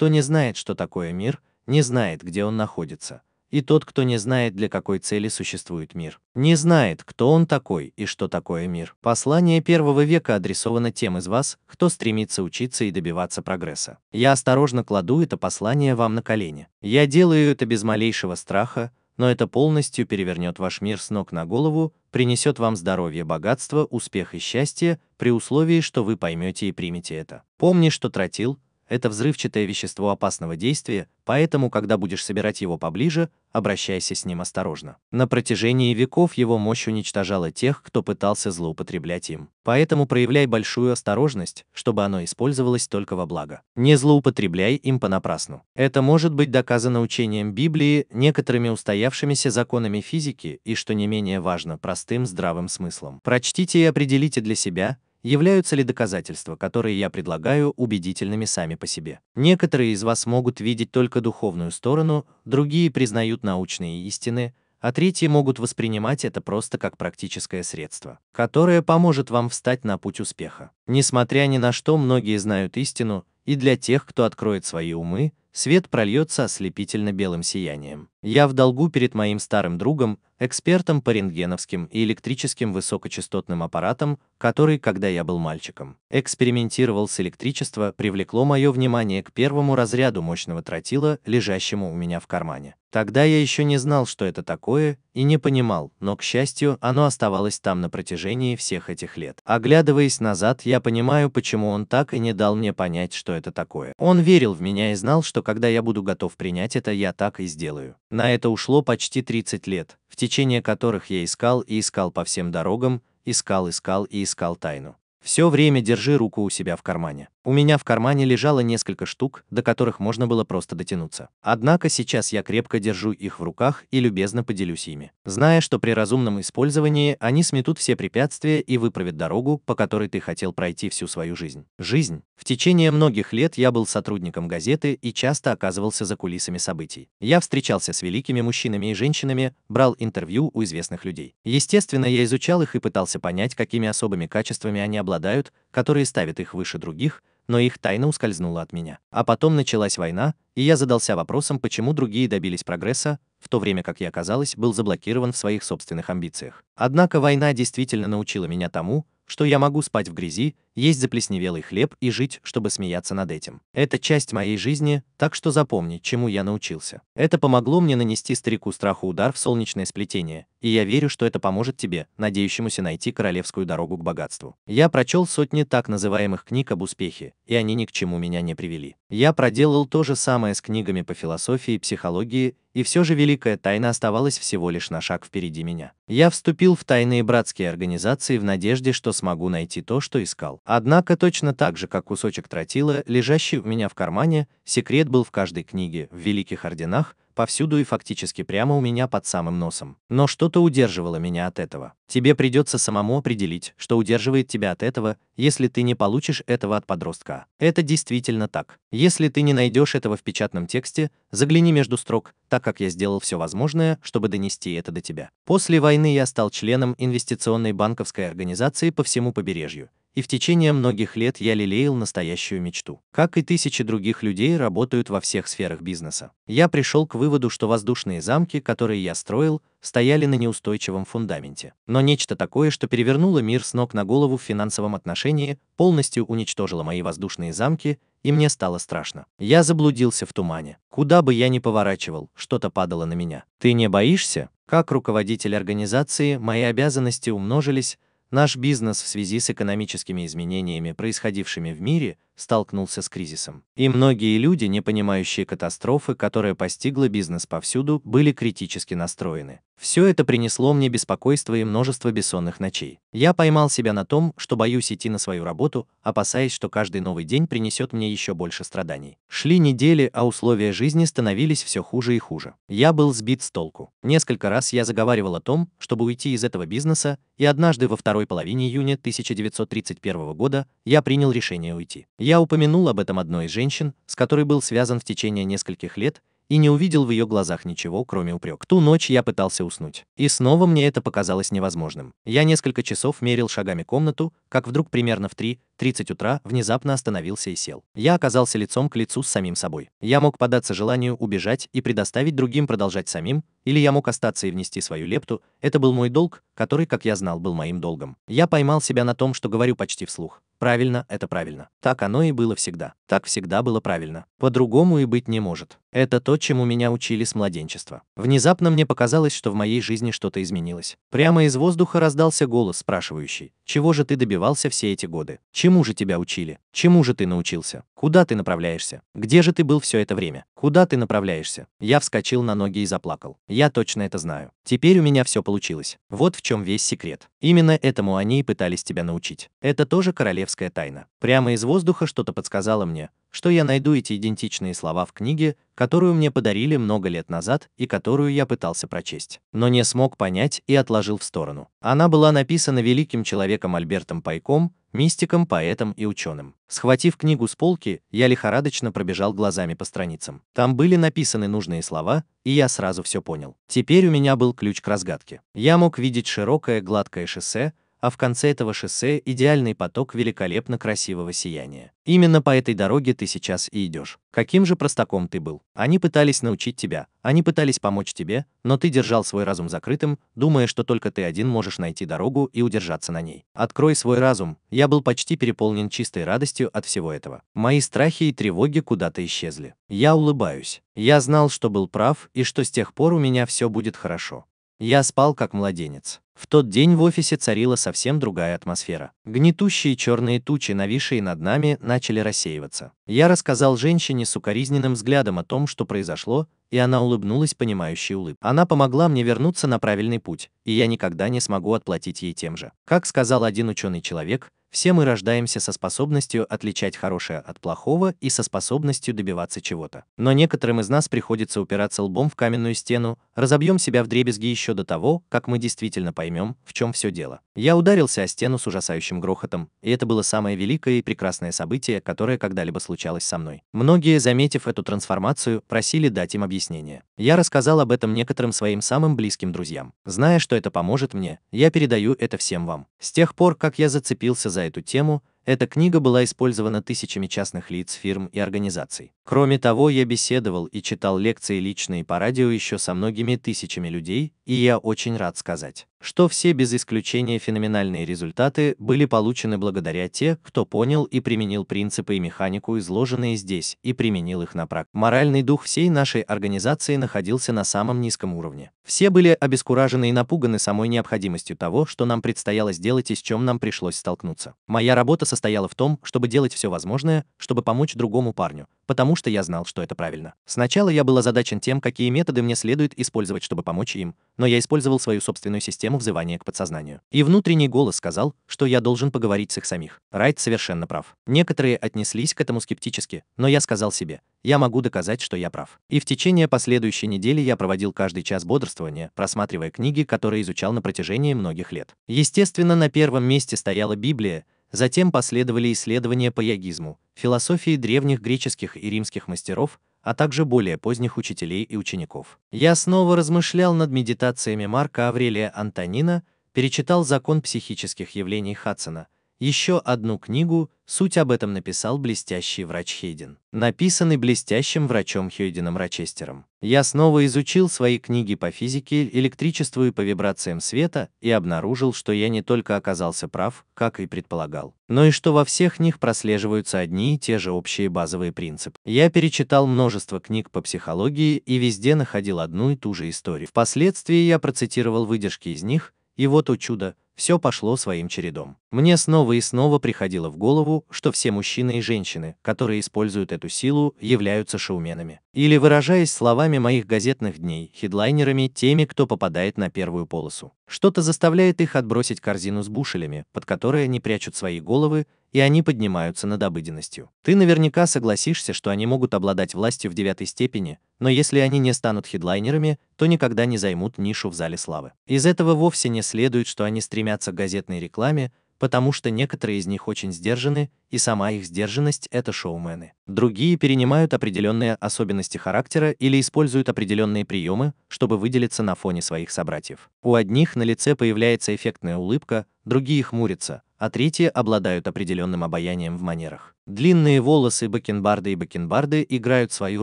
Кто не знает, что такое мир, не знает, где он находится. И тот, кто не знает, для какой цели существует мир, не знает, кто он такой и что такое мир. Послание первого века адресовано тем из вас, кто стремится учиться и добиваться прогресса. Я осторожно кладу это послание вам на колени. Я делаю это без малейшего страха, но это полностью перевернет ваш мир с ног на голову, принесет вам здоровье, богатство, успех и счастье, при условии, что вы поймете и примете это. Помни, что тротил — это взрывчатое вещество опасного действия, поэтому, когда будешь собирать его поближе, обращайся с ним осторожно. На протяжении веков его мощь уничтожала тех, кто пытался злоупотреблять им. Поэтому проявляй большую осторожность, чтобы оно использовалось только во благо. Не злоупотребляй им понапрасну. Это может быть доказано учением Библии, некоторыми устоявшимися законами физики и, что не менее важно, простым здравым смыслом. Прочтите и определите для себя, Являются ли доказательства, которые я предлагаю, убедительными сами по себе? Некоторые из вас могут видеть только духовную сторону, другие признают научные истины, а третьи могут воспринимать это просто как практическое средство, которое поможет вам встать на путь успеха. Несмотря ни на что, многие знают истину, и для тех, кто откроет свои умы, свет прольется ослепительно белым сиянием. Я в долгу перед моим старым другом, экспертом по рентгеновским и электрическим высокочастотным аппаратам, который, когда я был мальчиком, экспериментировал с электричеством, привлекло мое внимание к первому разряду мощного тротила, лежащему у меня в кармане. Тогда я еще не знал, что это такое, и не понимал, но, к счастью, оно оставалось там на протяжении всех этих лет. Оглядываясь назад, я понимаю, почему он так и не дал мне понять, что это такое. Он верил в меня и знал, что когда я буду готов принять это, я так и сделаю. На это ушло почти 30 лет, в течение которых я искал и искал по всем дорогам, искал, искал и искал тайну. Все время держи руку у себя в кармане. У меня в кармане лежало несколько штук, до которых можно было просто дотянуться. Однако сейчас я крепко держу их в руках и любезно поделюсь ими, зная, что при разумном использовании они сметут все препятствия и выправят дорогу, по которой ты хотел пройти всю свою жизнь. Жизнь. В течение многих лет я был сотрудником газеты и часто оказывался за кулисами событий. Я встречался с великими мужчинами и женщинами, брал интервью у известных людей. Естественно, я изучал их и пытался понять, какими особыми качествами они обладают, которые ставят их выше других, но их тайна ускользнула от меня. А потом началась война, и я задался вопросом, почему другие добились прогресса, в то время как я, казалось, был заблокирован в своих собственных амбициях. Однако война действительно научила меня тому, что я могу спать в грязи, есть заплесневелый хлеб и жить, чтобы смеяться над этим. Это часть моей жизни, так что запомни, чему я научился. Это помогло мне нанести старику страху удар в солнечное сплетение, и я верю, что это поможет тебе, надеющемуся найти королевскую дорогу к богатству. Я прочел сотни так называемых книг об успехе, и они ни к чему меня не привели. Я проделал то же самое с книгами по философии, психологии и все же великая тайна оставалась всего лишь на шаг впереди меня. Я вступил в тайные братские организации в надежде, что смогу найти то, что искал. Однако точно так же, как кусочек тротила, лежащий у меня в кармане, секрет был в каждой книге, в великих орденах, повсюду и фактически прямо у меня под самым носом. Но что-то удерживало меня от этого. Тебе придется самому определить, что удерживает тебя от этого, если ты не получишь этого от подростка. Это действительно так. Если ты не найдешь этого в печатном тексте, загляни между строк, так как я сделал все возможное, чтобы донести это до тебя. После войны я стал членом инвестиционной банковской организации по всему побережью и в течение многих лет я лелеял настоящую мечту. Как и тысячи других людей работают во всех сферах бизнеса. Я пришел к выводу, что воздушные замки, которые я строил, стояли на неустойчивом фундаменте. Но нечто такое, что перевернуло мир с ног на голову в финансовом отношении, полностью уничтожило мои воздушные замки, и мне стало страшно. Я заблудился в тумане. Куда бы я ни поворачивал, что-то падало на меня. Ты не боишься? Как руководитель организации, мои обязанности умножились, Наш бизнес в связи с экономическими изменениями, происходившими в мире, столкнулся с кризисом. И многие люди, не понимающие катастрофы, которая постигла бизнес повсюду, были критически настроены. Все это принесло мне беспокойство и множество бессонных ночей. Я поймал себя на том, что боюсь идти на свою работу, опасаясь, что каждый новый день принесет мне еще больше страданий. Шли недели, а условия жизни становились все хуже и хуже. Я был сбит с толку. Несколько раз я заговаривал о том, чтобы уйти из этого бизнеса, и однажды во второй половине июня 1931 года я принял решение уйти. Я я упомянул об этом одной из женщин, с которой был связан в течение нескольких лет, и не увидел в ее глазах ничего, кроме упрек. Ту ночь я пытался уснуть. И снова мне это показалось невозможным. Я несколько часов мерил шагами комнату, как вдруг примерно в три 30 утра, внезапно остановился и сел. Я оказался лицом к лицу с самим собой. Я мог податься желанию убежать и предоставить другим продолжать самим, или я мог остаться и внести свою лепту, это был мой долг, который, как я знал, был моим долгом. Я поймал себя на том, что говорю почти вслух. Правильно, это правильно. Так оно и было всегда. Так всегда было правильно. По-другому и быть не может. Это то, чему меня учили с младенчества. Внезапно мне показалось, что в моей жизни что-то изменилось. Прямо из воздуха раздался голос, спрашивающий. Чего же ты добивался все эти годы? Чему же тебя учили? Чему же ты научился? Куда ты направляешься? Где же ты был все это время? Куда ты направляешься? Я вскочил на ноги и заплакал. Я точно это знаю. Теперь у меня все получилось. Вот в чем весь секрет. Именно этому они и пытались тебя научить. Это тоже королевская тайна. Прямо из воздуха что-то подсказало мне, что я найду эти идентичные слова в книге, которую мне подарили много лет назад и которую я пытался прочесть, но не смог понять и отложил в сторону. Она была написана великим человеком Альбертом Пайком, мистиком, поэтом и ученым. Схватив книгу с полки, я лихорадочно пробежал глазами по страницам. Там были написаны нужные слова, и я сразу все понял. Теперь у меня был ключ к разгадке. Я мог видеть широкое гладкое шоссе, а в конце этого шоссе идеальный поток великолепно красивого сияния. Именно по этой дороге ты сейчас и идешь. Каким же простаком ты был? Они пытались научить тебя, они пытались помочь тебе, но ты держал свой разум закрытым, думая, что только ты один можешь найти дорогу и удержаться на ней. Открой свой разум, я был почти переполнен чистой радостью от всего этого. Мои страхи и тревоги куда-то исчезли. Я улыбаюсь. Я знал, что был прав и что с тех пор у меня все будет хорошо. Я спал как младенец. В тот день в офисе царила совсем другая атмосфера. Гнетущие черные тучи, нависшие над нами, начали рассеиваться. Я рассказал женщине с укоризненным взглядом о том, что произошло, и она улыбнулась понимающей улыбкой. Она помогла мне вернуться на правильный путь, и я никогда не смогу отплатить ей тем же. Как сказал один ученый человек, все мы рождаемся со способностью отличать хорошее от плохого и со способностью добиваться чего-то. Но некоторым из нас приходится упираться лбом в каменную стену, разобьем себя в дребезги еще до того, как мы действительно поймем, в чем все дело. Я ударился о стену с ужасающим грохотом, и это было самое великое и прекрасное событие, которое когда-либо случалось со мной. Многие, заметив эту трансформацию, просили дать им объяснение. Я рассказал об этом некоторым своим самым близким друзьям. Зная, что это поможет мне, я передаю это всем вам. С тех пор, как я зацепился за эту тему, эта книга была использована тысячами частных лиц, фирм и организаций. Кроме того, я беседовал и читал лекции личные по радио еще со многими тысячами людей, и я очень рад сказать, что все без исключения феноменальные результаты были получены благодаря те, кто понял и применил принципы и механику, изложенные здесь, и применил их на практике. Моральный дух всей нашей организации находился на самом низком уровне. Все были обескуражены и напуганы самой необходимостью того, что нам предстояло сделать и с чем нам пришлось столкнуться. Моя работа состояла в том, чтобы делать все возможное, чтобы помочь другому парню, потому что я знал, что это правильно. Сначала я был озадачен тем, какие методы мне следует использовать, чтобы помочь им, но я использовал свою собственную систему взывания к подсознанию. И внутренний голос сказал, что я должен поговорить с их самих. Райт совершенно прав. Некоторые отнеслись к этому скептически, но я сказал себе, я могу доказать, что я прав. И в течение последующей недели я проводил каждый час бодрствования, просматривая книги, которые изучал на протяжении многих лет. Естественно, на первом месте стояла Библия, затем последовали исследования по ягизму, философии древних греческих и римских мастеров, а также более поздних учителей и учеников. Я снова размышлял над медитациями Марка Аврелия Антонина, перечитал «Закон психических явлений» Хадсона – еще одну книгу «Суть» об этом написал блестящий врач Хейден, написанный блестящим врачом Хейденом Рочестером. Я снова изучил свои книги по физике, электричеству и по вибрациям света и обнаружил, что я не только оказался прав, как и предполагал, но и что во всех них прослеживаются одни и те же общие базовые принципы. Я перечитал множество книг по психологии и везде находил одну и ту же историю. Впоследствии я процитировал выдержки из них, и вот, у чуда все пошло своим чередом. Мне снова и снова приходило в голову, что все мужчины и женщины, которые используют эту силу, являются шоуменами. Или, выражаясь словами моих газетных дней, хедлайнерами, теми, кто попадает на первую полосу. Что-то заставляет их отбросить корзину с бушелями, под которой они прячут свои головы, и они поднимаются над обыденностью. Ты наверняка согласишься, что они могут обладать властью в девятой степени, но если они не станут хедлайнерами, то никогда не займут нишу в зале славы. Из этого вовсе не следует, что они стремятся к газетной рекламе, потому что некоторые из них очень сдержаны, и сама их сдержанность – это шоумены. Другие перенимают определенные особенности характера или используют определенные приемы, чтобы выделиться на фоне своих собратьев. У одних на лице появляется эффектная улыбка, другие хмурятся, а третьи обладают определенным обаянием в манерах. Длинные волосы, бакенбарды и бакенбарды играют свою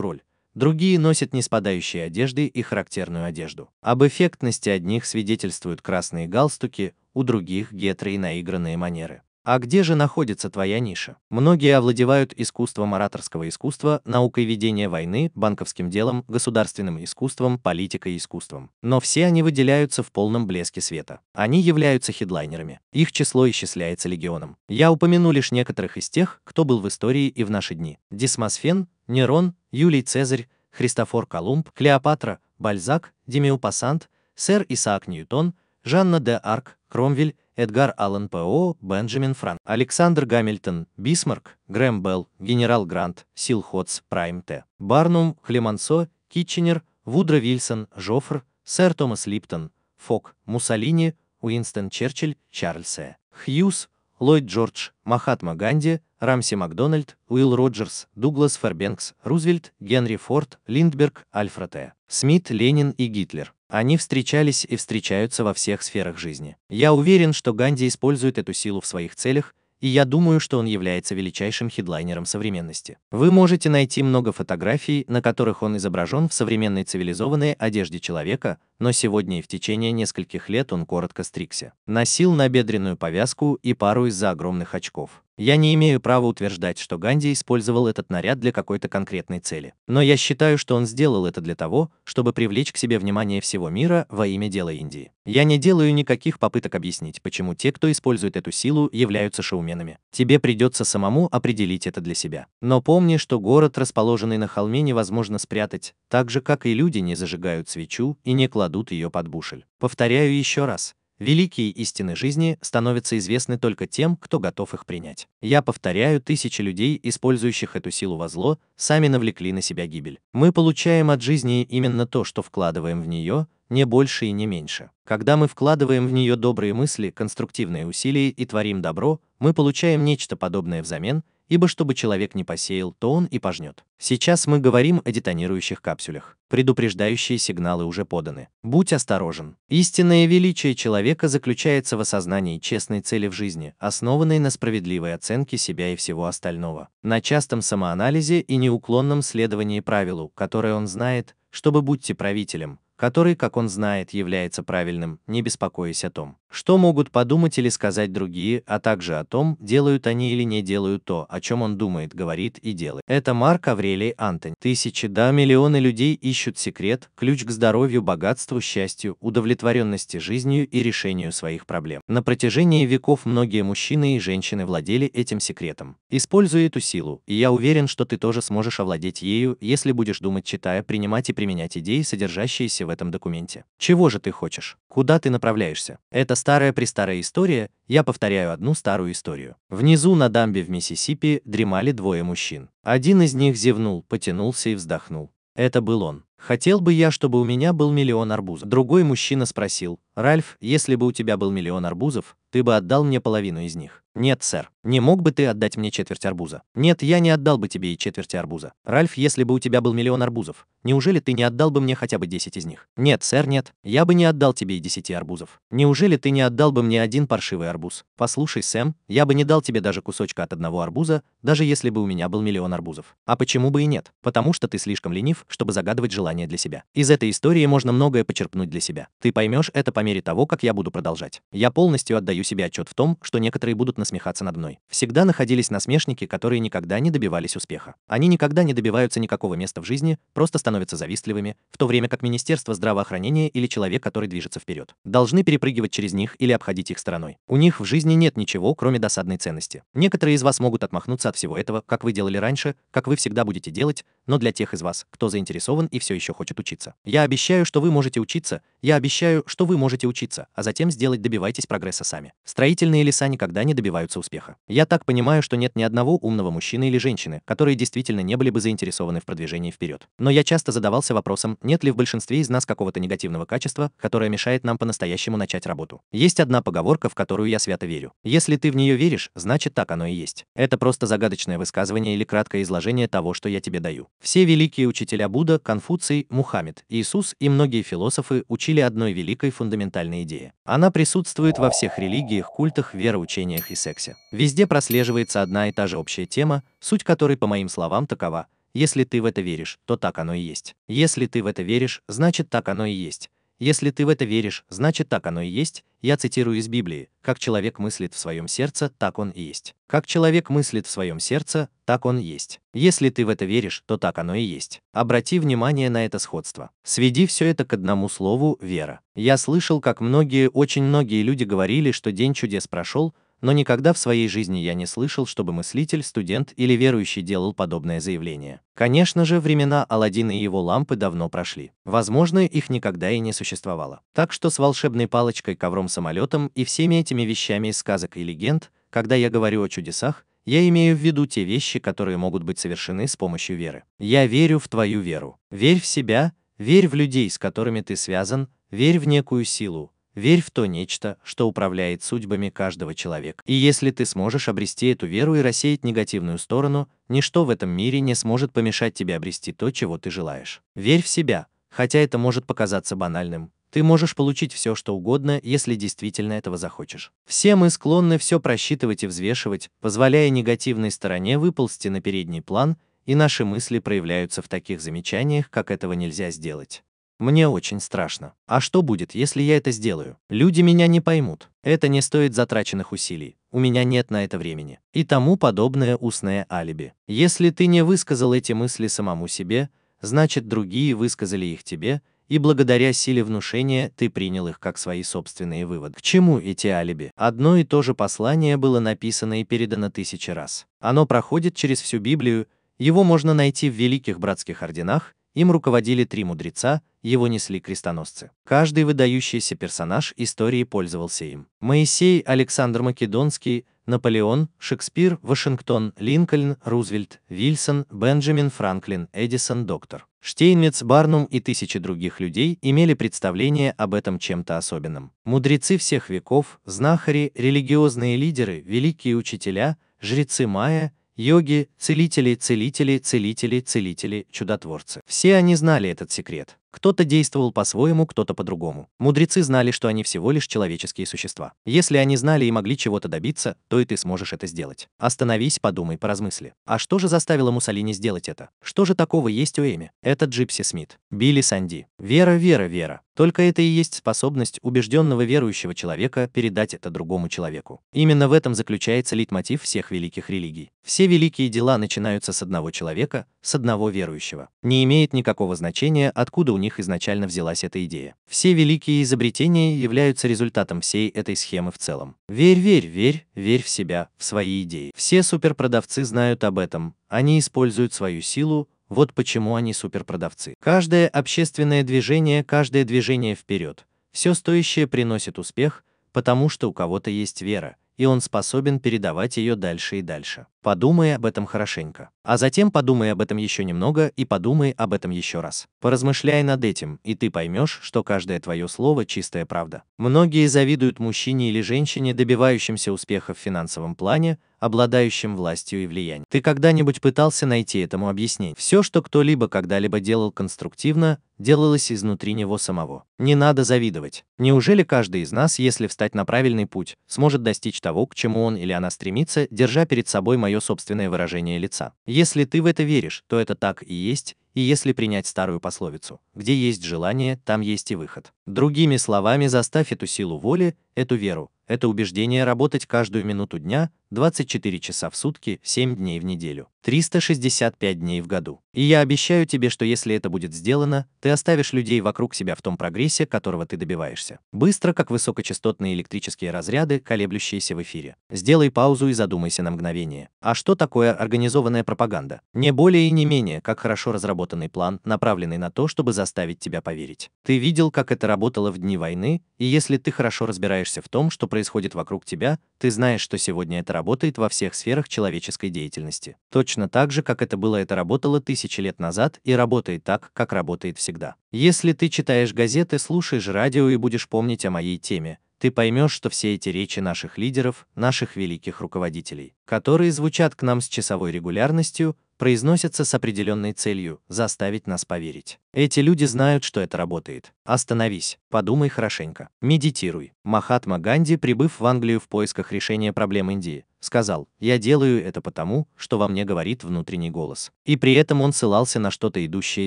роль. Другие носят неспадающие одежды и характерную одежду. Об эффектности одних свидетельствуют красные галстуки, у других гетры и наигранные манеры. А где же находится твоя ниша? Многие овладевают искусством ораторского искусства, наукой ведения войны, банковским делом, государственным искусством, политикой и искусством. Но все они выделяются в полном блеске света. Они являются хедлайнерами. Их число исчисляется легионом. Я упомяну лишь некоторых из тех, кто был в истории и в наши дни. Дисмосфен, Нерон, Юлий Цезарь, Христофор Колумб, Клеопатра, Бальзак, Демиупасант, сэр Исаак Ньютон, Жанна де Арк, Кромвель, Эдгар Аллен П.О., Бенджамин Франк, Александр Гамильтон, Бисмарк, Грэм Белл, Генерал Грант, Сил Ходс, Прайм Т. Барнум, Клемансо, Китченер, Вудро Вильсон, Жофр, Сэр Томас Липтон, Фок, Муссолини, Уинстон Черчилль, Чарльз Э. Хьюз, Ллойд Джордж, Махатма Ганди, Рамси Макдональд, Уилл Роджерс, Дуглас Фербенкс, Рузвельт, Генри Форд, Линдберг, Альфред Э. Смит, Ленин и Гитлер. Они встречались и встречаются во всех сферах жизни. Я уверен, что Ганди использует эту силу в своих целях, и я думаю, что он является величайшим хедлайнером современности. Вы можете найти много фотографий, на которых он изображен в современной цивилизованной одежде человека, но сегодня и в течение нескольких лет он коротко стригся. Носил набедренную повязку и пару из-за огромных очков. Я не имею права утверждать, что Ганди использовал этот наряд для какой-то конкретной цели. Но я считаю, что он сделал это для того, чтобы привлечь к себе внимание всего мира во имя дела Индии. Я не делаю никаких попыток объяснить, почему те, кто использует эту силу, являются шоуменами. Тебе придется самому определить это для себя. Но помни, что город, расположенный на холме, невозможно спрятать, так же, как и люди не зажигают свечу и не кладут ее под бушель. Повторяю еще раз, Великие истины жизни становятся известны только тем, кто готов их принять. Я повторяю, тысячи людей, использующих эту силу во зло, сами навлекли на себя гибель. Мы получаем от жизни именно то, что вкладываем в нее, не больше и не меньше. Когда мы вкладываем в нее добрые мысли, конструктивные усилия и творим добро, мы получаем нечто подобное взамен, ибо чтобы человек не посеял, то он и пожнет. Сейчас мы говорим о детонирующих капсулях. Предупреждающие сигналы уже поданы. Будь осторожен. Истинное величие человека заключается в осознании честной цели в жизни, основанной на справедливой оценке себя и всего остального, на частом самоанализе и неуклонном следовании правилу, которое он знает, чтобы будьте правителем, который, как он знает, является правильным, не беспокоясь о том, что могут подумать или сказать другие, а также о том, делают они или не делают то, о чем он думает, говорит и делает. Это Марк Аврелий Антонь. Тысячи, да миллионы людей ищут секрет, ключ к здоровью, богатству, счастью, удовлетворенности жизнью и решению своих проблем. На протяжении веков многие мужчины и женщины владели этим секретом. Используй эту силу, и я уверен, что ты тоже сможешь овладеть ею, если будешь думать, читая, принимать и применять идеи, содержащиеся в этом документе. Чего же ты хочешь? Куда ты направляешься? Это старая-престарая история, я повторяю одну старую историю. Внизу на дамбе в Миссисипи дремали двое мужчин. Один из них зевнул, потянулся и вздохнул. Это был он. Хотел бы я, чтобы у меня был миллион арбузов. Другой мужчина спросил, Ральф, если бы у тебя был миллион арбузов, ты бы отдал мне половину из них. Нет, сэр. Не мог бы ты отдать мне четверть арбуза? Нет, я не отдал бы тебе и четверть арбуза. Ральф, если бы у тебя был миллион арбузов, неужели ты не отдал бы мне хотя бы 10 из них? Нет, сэр, нет. Я бы не отдал тебе и 10 арбузов. Неужели ты не отдал бы мне один паршивый арбуз? Послушай, Сэм, я бы не дал тебе даже кусочка от одного арбуза, даже если бы у меня был миллион арбузов. А почему бы и нет? Потому что ты слишком ленив, чтобы загадывать желания для себя. Из этой истории можно многое почерпнуть для себя. Ты поймешь это по мере того, как я буду продолжать. Я полностью отдаю себе отчет в том, что некоторые будут насмехаться над мной. Всегда находились насмешники, которые никогда не добивались успеха. Они никогда не добиваются никакого места в жизни, просто становятся завистливыми, в то время как Министерство здравоохранения или человек, который движется вперед, должны перепрыгивать через них или обходить их стороной. У них в жизни нет ничего, кроме досадной ценности. Некоторые из вас могут отмахнуться от всего этого, как вы делали раньше, как вы всегда будете делать, но для тех из вас, кто заинтересован и все еще хочет учиться. Я обещаю, что вы можете учиться, я обещаю, что вы можете учиться, а затем сделать добивайтесь прогресса сами. Строительные леса никогда не добиваются успеха. Я так понимаю, что нет ни одного умного мужчины или женщины, которые действительно не были бы заинтересованы в продвижении вперед. Но я часто задавался вопросом, нет ли в большинстве из нас какого-то негативного качества, которое мешает нам по-настоящему начать работу. Есть одна поговорка, в которую я свято верю. Если ты в нее веришь, значит так оно и есть. Это просто загадочное высказывание или краткое изложение того, что я тебе даю. Все великие учителя Будда, Конфуций, Мухаммед, Иисус и многие философы учили одной великой фундаментальной идее. Она присутствует во всех религиях, культах, вероучениях и сексе. Везде прослеживается одна и та же общая тема, суть которой, по моим словам, такова. Если ты в это веришь, то так оно и есть. Если ты в это веришь, значит так оно и есть. Если ты в это веришь, значит так оно и есть. Я цитирую из Библии: "Как человек мыслит в своем сердце, так он и есть. Как человек мыслит в своем сердце, так он и есть. Если ты в это веришь, то так оно и есть". Обрати внимание на это сходство. Сведи все это к одному слову вера. Я слышал, как многие, очень многие люди говорили, что день чудес прошел, но никогда в своей жизни я не слышал, чтобы мыслитель, студент или верующий делал подобное заявление. Конечно же, времена Аладдина и его лампы давно прошли. Возможно, их никогда и не существовало. Так что с волшебной палочкой, ковром-самолетом и всеми этими вещами из сказок и легенд, когда я говорю о чудесах, я имею в виду те вещи, которые могут быть совершены с помощью веры. Я верю в твою веру. Верь в себя, верь в людей, с которыми ты связан, верь в некую силу, Верь в то нечто, что управляет судьбами каждого человека. И если ты сможешь обрести эту веру и рассеять негативную сторону, ничто в этом мире не сможет помешать тебе обрести то, чего ты желаешь. Верь в себя, хотя это может показаться банальным. Ты можешь получить все, что угодно, если действительно этого захочешь. Все мы склонны все просчитывать и взвешивать, позволяя негативной стороне выползти на передний план, и наши мысли проявляются в таких замечаниях, как этого нельзя сделать. Мне очень страшно. А что будет, если я это сделаю? Люди меня не поймут. Это не стоит затраченных усилий. У меня нет на это времени. И тому подобное устное алиби. Если ты не высказал эти мысли самому себе, значит другие высказали их тебе, и благодаря силе внушения ты принял их как свои собственные выводы. К чему эти алиби? Одно и то же послание было написано и передано тысячи раз. Оно проходит через всю Библию, его можно найти в великих братских орденах, им руководили три мудреца, его несли крестоносцы. Каждый выдающийся персонаж истории пользовался им. Моисей, Александр Македонский, Наполеон, Шекспир, Вашингтон, Линкольн, Рузвельт, Вильсон, Бенджамин Франклин, Эдисон, доктор. Штейнмец, Барнум и тысячи других людей имели представление об этом чем-то особенном. Мудрецы всех веков, знахари, религиозные лидеры, великие учителя, жрецы майя, йоги, целители, целители, целители, целители, чудотворцы. Все они знали этот секрет. Кто-то действовал по-своему, кто-то по-другому. Мудрецы знали, что они всего лишь человеческие существа. Если они знали и могли чего-то добиться, то и ты сможешь это сделать. Остановись, подумай, поразмысли. А что же заставило Муссолини сделать это? Что же такого есть у Эми? Это Джипси Смит, Билли Санди. Вера, вера, вера. Только это и есть способность убежденного верующего человека передать это другому человеку. Именно в этом заключается лейтмотив всех великих религий. Все великие дела начинаются с одного человека, с одного верующего. Не имеет никакого значения, откуда у них изначально взялась эта идея. Все великие изобретения являются результатом всей этой схемы в целом. Верь, верь, верь, верь в себя, в свои идеи. Все суперпродавцы знают об этом, они используют свою силу, вот почему они суперпродавцы. Каждое общественное движение, каждое движение вперед, все стоящее приносит успех, потому что у кого-то есть вера, и он способен передавать ее дальше и дальше. Подумай об этом хорошенько. А затем подумай об этом еще немного и подумай об этом еще раз. Поразмышляй над этим, и ты поймешь, что каждое твое слово – чистая правда. Многие завидуют мужчине или женщине, добивающимся успеха в финансовом плане, обладающим властью и влиянием. Ты когда-нибудь пытался найти этому объяснение? Все, что кто-либо когда-либо делал конструктивно, делалось изнутри него самого. Не надо завидовать. Неужели каждый из нас, если встать на правильный путь, сможет достичь того, к чему он или она стремится, держа перед собой мое твое собственное выражение лица. Если ты в это веришь, то это так и есть, и если принять старую пословицу «где есть желание, там есть и выход». Другими словами, заставь эту силу воли, эту веру, это убеждение работать каждую минуту дня, 24 часа в сутки, 7 дней в неделю, 365 дней в году. И я обещаю тебе, что если это будет сделано, ты оставишь людей вокруг себя в том прогрессе, которого ты добиваешься. Быстро, как высокочастотные электрические разряды, колеблющиеся в эфире. Сделай паузу и задумайся на мгновение. А что такое организованная пропаганда? Не более и не менее, как хорошо разработанный план, направленный на то, чтобы заставить тебя поверить. Ты видел, как это работало в дни войны, и если ты хорошо разбираешься в том, что происходит вокруг тебя, ты знаешь, что сегодня это работает во всех сферах человеческой деятельности. Точно так же, как это было это работало тысячи лет назад и работает так, как работает всегда. Если ты читаешь газеты, слушаешь радио и будешь помнить о моей теме, ты поймешь, что все эти речи наших лидеров, наших великих руководителей, которые звучат к нам с часовой регулярностью, произносятся с определенной целью – заставить нас поверить. Эти люди знают, что это работает. Остановись, подумай хорошенько, медитируй. Махатма Ганди, прибыв в Англию в поисках решения проблем Индии, сказал, я делаю это потому, что во мне говорит внутренний голос. И при этом он ссылался на что-то идущее